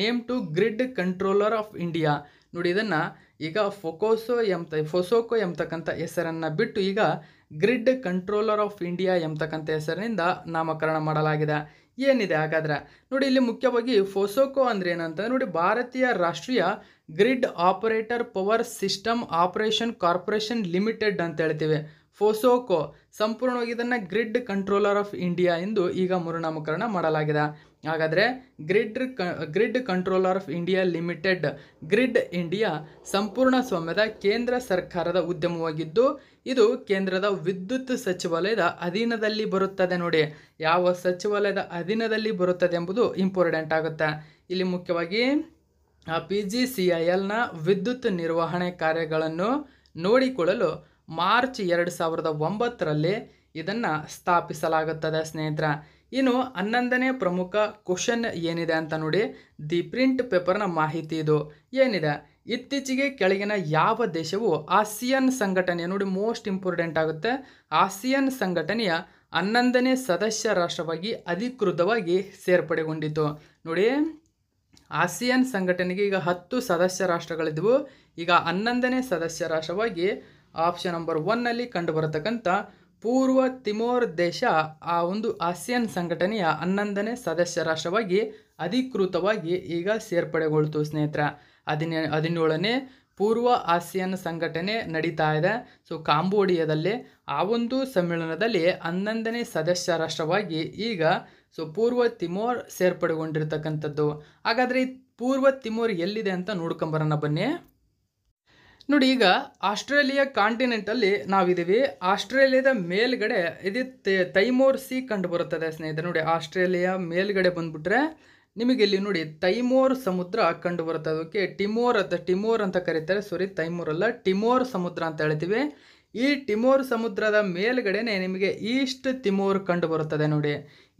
name to Grid Controller of India ನೋಡಿ ಇದನ್ನು ಈಗ ಫೊಕೋಸೋ ಎಂಬ ಫೊಸೋಕೋ ಎಂಬತಕ್ಕಂಥ ಹೆಸರನ್ನು ಬಿಟ್ಟು ಈಗ ಗ್ರಿಡ್ ಕಂಟ್ರೋಲರ್ ಆಫ್ ಇಂಡಿಯಾ ಎಂಬತಕ್ಕಂಥ ಹೆಸರಿನಿಂದ ನಾಮಕರಣ ಮಾಡಲಾಗಿದೆ ಏನಿದೆ ಹಾಗಾದ್ರೆ ನೋಡಿ ಇಲ್ಲಿ ಮುಖ್ಯವಾಗಿ ಫೋಸೋಕೋ ಅಂದ್ರೆ ಏನಂತ ನೋಡಿ ಭಾರತೀಯ ರಾಷ್ಟ್ರೀಯ grid operator Power System Operation Corporation Limited ಅಂತ ಹೇಳ್ತೀವಿ ಫೋಸೋಕೋ ಸಂಪೂರ್ಣವಾಗಿ ಇದನ್ನು ಗ್ರಿಡ್ ಕಂಟ್ರೋಲರ್ ಆಫ್ ಇಂಡಿಯಾ ಎಂದು ಈಗ ಮರುನಾಮಕರಣ ಮಾಡಲಾಗಿದೆ ಹಾಗಾದರೆ grid Grid Controller of India Limited Grid India ಸಂಪೂರ್ಣ ಸ್ವಾಮ್ಯದ ಕೇಂದ್ರ ಸರ್ಕಾರದ ಉದ್ಯಮವಾಗಿದ್ದು ಇದು ಕೇಂದ್ರದ ವಿದ್ಯುತ್ ಸಚಿವಾಲಯದ ಅಧೀನದಲ್ಲಿ ಬರುತ್ತದೆ ನೋಡಿ ಯಾವ ಸಚಿವಾಲಯದ ಅಧೀನದಲ್ಲಿ ಬರುತ್ತದೆ ಎಂಬುದು ಇಂಪಾರ್ಟೆಂಟ್ ಆಗುತ್ತೆ ಇಲ್ಲಿ ಮುಖ್ಯವಾಗಿ ಪಿ ಜಿ ಸಿ ಐ ಎಲ್ನ ವಿದ್ಯುತ್ ನಿರ್ವಹಣೆ ಕಾರ್ಯಗಳನ್ನು ನೋಡಿಕೊಳ್ಳಲು ಮಾರ್ಚ್ ಎರಡು ಸಾವಿರದ ಒಂಬತ್ತರಲ್ಲಿ ಇದನ್ನು ಸ್ಥಾಪಿಸಲಾಗುತ್ತದೆ ಸ್ನೇಹಿತರ ಇನ್ನು ಹನ್ನೊಂದನೇ ಪ್ರಮುಖ ಕ್ವಶನ್ ಏನಿದೆ ಅಂತ ನೋಡಿ ದಿ ಪ್ರಿಂಟ್ ಪೇಪರ್ನ ಮಾಹಿತಿ ಇದು ಏನಿದೆ ಇತ್ತೀಚೆಗೆ ಕೆಳಗಿನ ಯಾವ ದೇಶವು ಆಸಿಯನ್ ಸಂಘಟನೆ ನೋಡಿ ಮೋಸ್ಟ್ ಇಂಪಾರ್ಟೆಂಟ್ ಆಗುತ್ತೆ ಆಸಿಯನ್ ಸಂಘಟನೆಯ ಹನ್ನೊಂದನೇ ಸದಸ್ಯ ರಾಷ್ಟ್ರವಾಗಿ ಅಧಿಕೃತವಾಗಿ ಸೇರ್ಪಡೆಗೊಂಡಿತು ನೋಡಿ ಆಸಿಯನ್ ಸಂಘಟನೆಗೆ ಈಗ ಹತ್ತು ಸದಸ್ಯ ರಾಷ್ಟ್ರಗಳಿದ್ದವು ಈಗ ಹನ್ನೊಂದನೇ ಸದಸ್ಯ ರಾಷ್ಟ್ರವಾಗಿ ಆಪ್ಷನ್ ನಂಬರ್ ಒನ್ನಲ್ಲಿ ಕಂಡುಬರತಕ್ಕಂಥ ಪೂರ್ವ ತಿಮೋರ್ ದೇಶ ಆ ಒಂದು ಆಸಿಯನ್ ಸಂಘಟನೆಯ ಹನ್ನೊಂದನೇ ಸದಸ್ಯ ರಾಷ್ಟ್ರವಾಗಿ ಅಧಿಕೃತವಾಗಿ ಈಗ ಸೇರ್ಪಡೆಗೊಳ್ತು ಸ್ನೇಹಿತರ ಹದಿನೇ ಹದಿನೇಳನೇ ಪೂರ್ವ ಆಸಿಯನ್ ಸಂಘಟನೆ ನಡೀತಾ ಇದೆ ಸೊ ಕಾಂಬೋಡಿಯಾದಲ್ಲಿ ಆ ಒಂದು ಸಮ್ಮೇಳನದಲ್ಲಿ ಹನ್ನೊಂದನೇ ಸದಸ್ಯ ರಾಷ್ಟ್ರವಾಗಿ ಈಗ ಸೊ ಪೂರ್ವ ತಿಮೋರ್ ಸೇರ್ಪಡೆಗೊಂಡಿರ್ತಕ್ಕಂಥದ್ದು ಹಾಗಾದರೆ ಪೂರ್ವ ತಿಮೋರ್ ಎಲ್ಲಿದೆ ಅಂತ ನೋಡ್ಕೊಂಬರೋಣ ಬನ್ನಿ ನೋಡಿ ಈಗ ಆಸ್ಟ್ರೇಲಿಯಾ ಕಾಂಟಿನೆಂಟಲ್ಲಿ ನಾವಿದೀವಿ ಆಸ್ಟ್ರೇಲಿಯಾದ ಮೇಲ್ಗಡೆ ಇದು ತೈಮೋರ್ ಸಿ ಕಂಡು ಬರುತ್ತದೆ ಸ್ನೇಹಿತರೆ ನೋಡಿ ಆಸ್ಟ್ರೇಲಿಯಾ ಮೇಲ್ಗಡೆ ಬಂದ್ಬಿಟ್ರೆ ನಿಮಗೆ ಇಲ್ಲಿ ನೋಡಿ ತೈಮೋರ್ ಸಮುದ್ರ ಕಂಡು ಬರುತ್ತದೆ ಅದಕ್ಕೆ ಟಿಮೋರ್ ಅಂತ ಟಿಮೋರ್ ಅಂತ ಕರೀತಾರೆ ಸಾರಿ ತೈಮೋರ್ ಅಲ್ಲ ಟಿಮೋರ್ ಸಮುದ್ರ ಅಂತ ಹೇಳ್ತೀವಿ ಈ ಟಿಮೋರ್ ಸಮುದ್ರದ ಮೇಲ್ಗಡೆನೆ ನಿಮಗೆ ಈಸ್ಟ್ ತಿಮೋರ್ ಕಂಡು ಬರುತ್ತದೆ ನೋಡಿ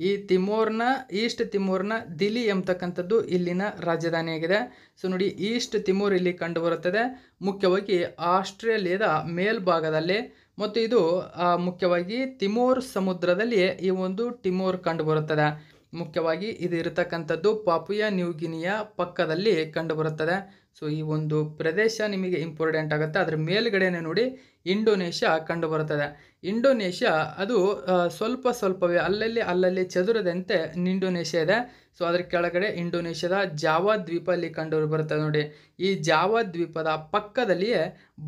ಈ ತಿಮೋರ್ನ ಈಸ್ಟ್ ತಿಮೋರ್ನ ದಿಲಿ ಎಂಬತಕ್ಕಂಥದ್ದು ಇಲ್ಲಿನ ರಾಜಧಾನಿಯಾಗಿದೆ ಸೊ ನೋಡಿ ಈಸ್ಟ್ ತಿಮೋರ್ ಇಲ್ಲಿ ಕಂಡು ಬರುತ್ತದೆ ಮುಖ್ಯವಾಗಿ ಆಸ್ಟ್ರೇಲಿಯಾದ ಮೇಲ್ಭಾಗದಲ್ಲಿ ಮತ್ತು ಇದು ಮುಖ್ಯವಾಗಿ ತಿಮೋರ್ ಸಮುದ್ರದಲ್ಲಿ ಈ ಒಂದು ಟಿಮೋರ್ ಕಂಡು ಬರುತ್ತದೆ ಮುಖ್ಯವಾಗಿ ಇದು ಇರತಕ್ಕಂಥದ್ದು ಪಾಪುಯ ನ್ಯೂಗಿನಿಯ ಪಕ್ಕದಲ್ಲಿ ಕಂಡುಬರುತ್ತದೆ ಸೊ ಈ ಒಂದು ಪ್ರದೇಶ ನಿಮಗೆ ಇಂಪಾರ್ಟೆಂಟ್ ಆಗುತ್ತೆ ಅದರ ಮೇಲ್ಗಡೆನೇ ನೋಡಿ ಇಂಡೋನೇಷ್ಯಾ ಕಂಡು ಬರುತ್ತದೆ ಇಂಡೋನೇಷ್ಯಾ ಅದು ಸ್ವಲ್ಪ ಸ್ವಲ್ಪವೇ ಅಲ್ಲಲ್ಲಿ ಅಲ್ಲಲ್ಲಿ ಚದುರದಂತೆ ಇಂಡೋನೇಷ್ಯಾ ಇದೆ ಸೊ ಅದರ ಕೆಳಗಡೆ ಇಂಡೋನೇಷ್ಯಾದ ಜಾವಾ ದ್ವೀಪ ಅಲ್ಲಿ ಕಂಡು ಬರುತ್ತದೆ ನೋಡಿ ಈ ಜಾವಾ ದ್ವೀಪದ ಪಕ್ಕದಲ್ಲಿಯೇ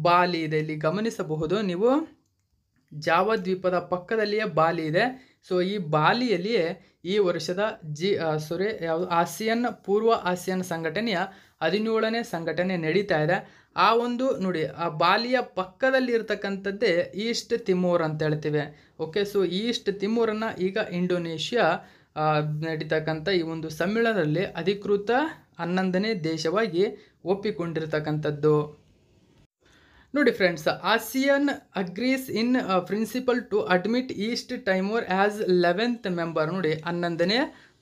ಬಾಲಿ ಇದೆ ಇಲ್ಲಿ ಗಮನಿಸಬಹುದು ನೀವು ಜಾವ ದ್ವೀಪದ ಪಕ್ಕದಲ್ಲಿಯೇ ಬಾಲಿ ಇದೆ ಸೊ ಈ ಬಾಲಿಯಲ್ಲಿಯೇ ಈ ವರ್ಷದ ಜಿ ಸಾರಿ ಯಾವುದು ಆಸಿಯನ್ ಪೂರ್ವ ಆಸಿಯನ್ ಸಂಘಟನೆಯ ಹದಿನೇಳನೇ ಸಂಘಟನೆ ನಡೀತಾ ಇದೆ ಆ ಒಂದು ನೋಡಿ ಆ ಬಾಲಿಯ ಪಕ್ಕದಲ್ಲಿ ಇರ್ತಕ್ಕಂಥದ್ದೇ ಈಸ್ಟ್ ತಿಮೂರ್ ಅಂತ ಹೇಳ್ತೀವಿ ಓಕೆ ಸೊ ಈಸ್ಟ್ ತಿಮೂರನ್ನು ಈಗ ಇಂಡೋನೇಷ್ಯಾ ನಡೀತಕ್ಕಂಥ ಈ ಒಂದು ಸಮ್ಮೇಳನದಲ್ಲಿ ಅಧಿಕೃತ ಹನ್ನೊಂದನೇ ದೇಶವಾಗಿ ಒಪ್ಪಿಕೊಂಡಿರ್ತಕ್ಕಂಥದ್ದು ನೋಡಿ friends ASEAN agrees in principle to admit East Timor as eleventh member ನೋಡಿ ಹನ್ನೊಂದನೇ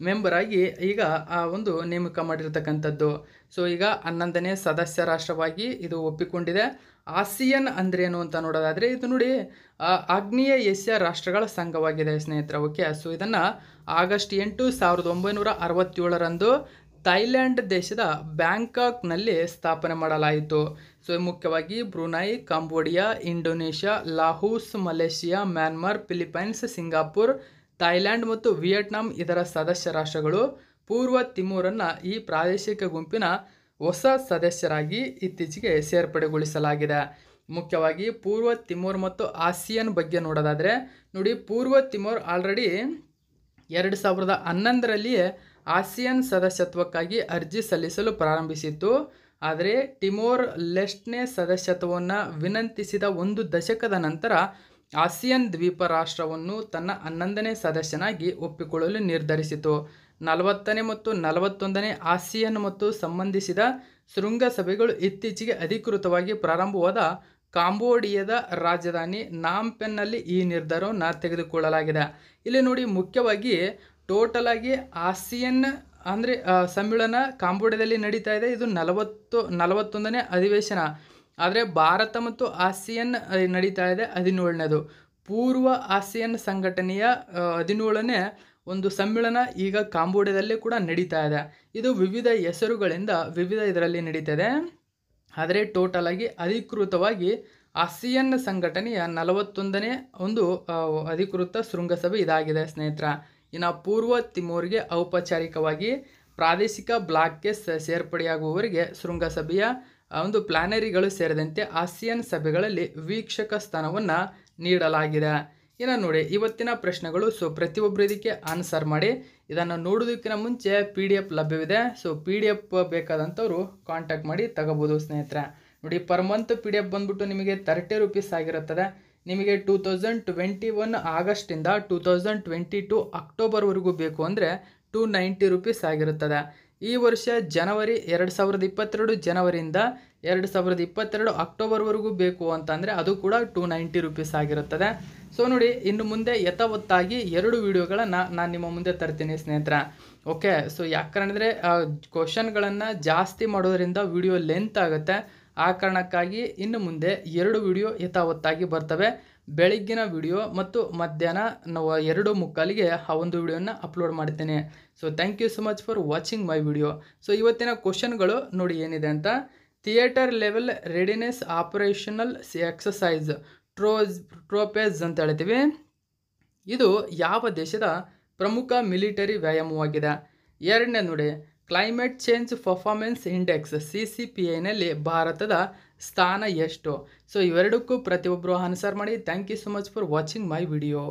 ಮೆಂಬರ್ ಆಗಿ ಈಗ ಆ ಒಂದು ನೇಮಕ ಮಾಡಿರತಕ್ಕಂಥದ್ದು ಸೊ ಈಗ ಹನ್ನೊಂದನೇ ಸದಸ್ಯ ರಾಷ್ಟ್ರವಾಗಿ ಇದು ಒಪ್ಪಿಕೊಂಡಿದೆ ಆಸಿಯನ್ ಅಂದ್ರೇನು ಅಂತ ನೋಡೋದಾದರೆ ಇದು ನೋಡಿ ಆಗ್ನೇಯ ಏಷ್ಯಾ ರಾಷ್ಟ್ರಗಳ ಸಂಘವಾಗಿದೆ ಸ್ನೇಹಿತರ ಓಕೆ ಸೊ ಇದನ್ನು ಆಗಸ್ಟ್ ಎಂಟು ಸಾವಿರದ ಒಂಬೈನೂರ ಅರವತ್ತೇಳರಂದು ಥೈಲ್ಯಾಂಡ್ ದೇಶದ ಬ್ಯಾಂಕಾಕ್ನಲ್ಲಿ ಸ್ಥಾಪನೆ ಮಾಡಲಾಯಿತು ಮುಖ್ಯವಾಗಿ Brunei Cambodia Indonesia Laos Malaysia Myanmar Philippines Singapore Thailand ಮತ್ತು ವಿಯೆಟ್ನಾಂ ಇದರ ಸದಸ್ಯ ರಾಷ್ಟ್ರಗಳು ಪೂರ್ವ ತಿಮೂರನ್ನು ಈ ಪ್ರಾದೇಶಿಕ ಗುಂಪಿನ ಹೊಸ ಸದಸ್ಯರಾಗಿ ಇತ್ತೀಚೆಗೆ ಸೇರ್ಪಡೆಗೊಳಿಸಲಾಗಿದೆ ಮುಖ್ಯವಾಗಿ ಪೂರ್ವ ತಿಮೋರ್ ಮತ್ತು ಆಸಿಯನ್ ಬಗ್ಗೆ ನೋಡೋದಾದರೆ ನೋಡಿ ಪೂರ್ವ ತಿಮೋರ್ ಆಲ್ರೆಡಿ ಎರಡು ಸಾವಿರದ ಹನ್ನೊಂದರಲ್ಲಿಯೇ ಆಸಿಯನ್ ಸದಸ್ಯತ್ವಕ್ಕಾಗಿ ಅರ್ಜಿ ಸಲ್ಲಿಸಲು ಪ್ರಾರಂಭಿಸಿತ್ತು ಆದರೆ ಟಿಮೋರ್ ಲೆಸ್ಟ್ನೇ ಸದಸ್ಯತ್ವವನ್ನು ವಿನಂತಿಸಿದ ಒಂದು ದಶಕದ ನಂತರ ಆಸಿಯನ್ ದ್ವೀಪ ರಾಷ್ಟ್ರವನ್ನು ತನ್ನ ಹನ್ನೊಂದನೇ ಸದಸ್ಯನಾಗಿ ಒಪ್ಪಿಕೊಳ್ಳಲು ನಿರ್ಧರಿಸಿತು ನಲವತ್ತನೇ ಮತ್ತು ನಲವತ್ತೊಂದನೇ ಆಸಿಯನ್ ಮತ್ತು ಸಂಬಂಧಿಸಿದ ಶೃಂಗಸಭೆಗಳು ಇತ್ತೀಚೆಗೆ ಅಧಿಕೃತವಾಗಿ ಪ್ರಾರಂಭವಾದ ಕಾಂಬೋಡಿಯಾದ ರಾಜಧಾನಿ ನಾಂಪೆನ್ನಲ್ಲಿ ಈ ನಿರ್ಧಾರವನ್ನು ತೆಗೆದುಕೊಳ್ಳಲಾಗಿದೆ ಇಲ್ಲಿ ನೋಡಿ ಮುಖ್ಯವಾಗಿ ಟೋಟಲಾಗಿ ಆಸಿಯನ್ ಅಂದರೆ ಸಮ್ಮಿಳನ ಕಾಂಬೋಡಿಯಾದಲ್ಲಿ ನಡೀತಾ ಇದೆ ಇದು ನಲವತ್ತು ನಲವತ್ತೊಂದನೇ ಅಧಿವೇಶನ ಆದರೆ ಭಾರತ ಮತ್ತು ಆಸಿಯನ್ ನಡೀತಾ ಇದೆ ಹದಿನೇಳನೇದು ಪೂರ್ವ ಆಸಿಯನ್ ಸಂಘಟನೆಯ ಹದಿನೇಳನೇ ಒಂದು ಸಮ್ಮಿಳನ ಈಗ ಕಾಂಬೋಡಿಯಾದಲ್ಲಿ ಕೂಡ ನಡೀತಾ ಇದೆ ಇದು ವಿವಿಧ ಹೆಸರುಗಳಿಂದ ವಿವಿಧ ಇದರಲ್ಲಿ ನಡೀತದೆ ಆದರೆ ಟೋಟಲ್ ಆಗಿ ಅಧಿಕೃತವಾಗಿ ಆಸಿಯನ್ ಸಂಘಟನೆಯ ನಲವತ್ತೊಂದನೇ ಒಂದು ಅಧಿಕೃತ ಶೃಂಗಸಭೆ ಇದಾಗಿದೆ ಸ್ನೇಹಿತರ ಇನ್ನು ಪೂರ್ವ ತಿಮೋರ್ಗೆ ಔಪಚಾರಿಕವಾಗಿ ಪ್ರಾದೇಶಿಕ ಬ್ಲಾಕ್ಗೆ ಸೇರ್ಪಡೆಯಾಗುವವರಿಗೆ ಶೃಂಗಸಭೆಯ ಒಂದು ಪ್ಲಾನರಿಗಳು ಸೇರಿದಂತೆ ಆಸಿಯನ್ ಸಭೆಗಳಲ್ಲಿ ವೀಕ್ಷಕ ಸ್ಥಾನವನ್ನು ನೀಡಲಾಗಿದೆ ಇನ್ನು ನೋಡಿ ಇವತ್ತಿನ ಪ್ರಶ್ನೆಗಳು ಸೊ ಪ್ರತಿಯೊಬ್ಬರು ಇದಕ್ಕೆ ಆನ್ಸರ್ ಮಾಡಿ ಇದನ್ನು ನೋಡೋದಕ್ಕಿಂತ ಮುಂಚೆ ಪಿ ಡಿ ಎಫ್ ಲಭ್ಯವಿದೆ ಸೊ ಪಿ ಡಿ ಎಫ್ ಬೇಕಾದಂಥವರು ಕಾಂಟ್ಯಾಕ್ಟ್ ಮಾಡಿ ತಗೋಬೋದು ಸ್ನೇಹಿತರೆ ನೋಡಿ per month P D F ಬಂದ್ಬಿಟ್ಟು ನಿಮಗೆ ತರ್ಟಿ ರುಪೀಸ್ ಆಗಿರುತ್ತದೆ ನಿಮಗೆ ಟೂ ತೌಸಂಡ್ ಟ್ವೆಂಟಿ ಒನ್ ಆಗಸ್ಟಿಂದ ಟೂ ತೌಸಂಡ್ ಟ್ವೆಂಟಿ ಟು ಅಕ್ಟೋಬರ್ವರೆಗೂ ಬೇಕು ಅಂದರೆ ಟೂ ನೈಂಟಿ ರುಪೀಸ್ ಆಗಿರುತ್ತದೆ ಈ ವರ್ಷ ಜನವರಿ ಎರಡು ಸಾವಿರದ ಇಪ್ಪತ್ತೆರಡು ಜನವರಿಯಿಂದ ಎರಡು ಸಾವಿರದ ಇಪ್ಪತ್ತೆರಡು ಅಕ್ಟೋಬರ್ವರೆಗೂ ಬೇಕು ಅಂತಂದರೆ ಅದು ಕೂಡ ಟೂ ನೈಂಟಿ ರುಪೀಸ್ ಆಗಿರುತ್ತದೆ ಸೊ ನೋಡಿ ಇನ್ನು ಮುಂದೆ ಯಥಾವತ್ತಾಗಿ ಎರಡು ವಿಡಿಯೋಗಳನ್ನು ನಾನು ನಿಮ್ಮ ಮುಂದೆ ತರ್ತೀನಿ ಸ್ನೇಹಿತರ ಓಕೆ ಸೊ ಯಾಕಂದರೆ ಕ್ವಶನ್ಗಳನ್ನು ಜಾಸ್ತಿ ಮಾಡೋದರಿಂದ ವಿಡಿಯೋ ಲೆಂತ್ ಆಗುತ್ತೆ ಆ ಕಾರಣಕ್ಕಾಗಿ ಇನ್ನು ಮುಂದೆ ಎರಡು ವಿಡಿಯೋ ಯಥಾವತ್ತಾಗಿ ಬರ್ತವೆ ಬೆಳಗ್ಗಿನ ವಿಡಿಯೋ ಮತ್ತು ಮಧ್ಯಾಹ್ನ ನಾವು ಎರಡು ಮುಕ್ಕಾಲಿಗೆ ಆ ಒಂದು ವಿಡಿಯೋನ ಅಪ್ಲೋಡ್ ಮಾಡ್ತೇನೆ so thank you so much for watching my video so ಇವತ್ತಿನ ಕ್ವಶನ್ಗಳು ನೋಡಿ ಏನಿದೆ ಅಂತ theatre level readiness operational exercise ಟ್ರೋಸ್ ಟ್ರೋಪೇಸ್ ಅಂತ ಹೇಳ್ತೀವಿ ಇದು ಯಾವ ದೇಶದ ಪ್ರಮುಖ ಮಿಲಿಟರಿ ವ್ಯಾಯಾಮವಾಗಿದೆ ಎರಡನೇ ನೋಡಿ climate change performance index C C P ಐನಲ್ಲಿ ಭಾರತದ ಸ್ಥಾನ ಎಷ್ಟು ಸೊ ಇವೆರಡಕ್ಕೂ ಪ್ರತಿಯೊಬ್ಬರು ಆನ್ಸರ್ ಮಾಡಿ thank you so much for watching my video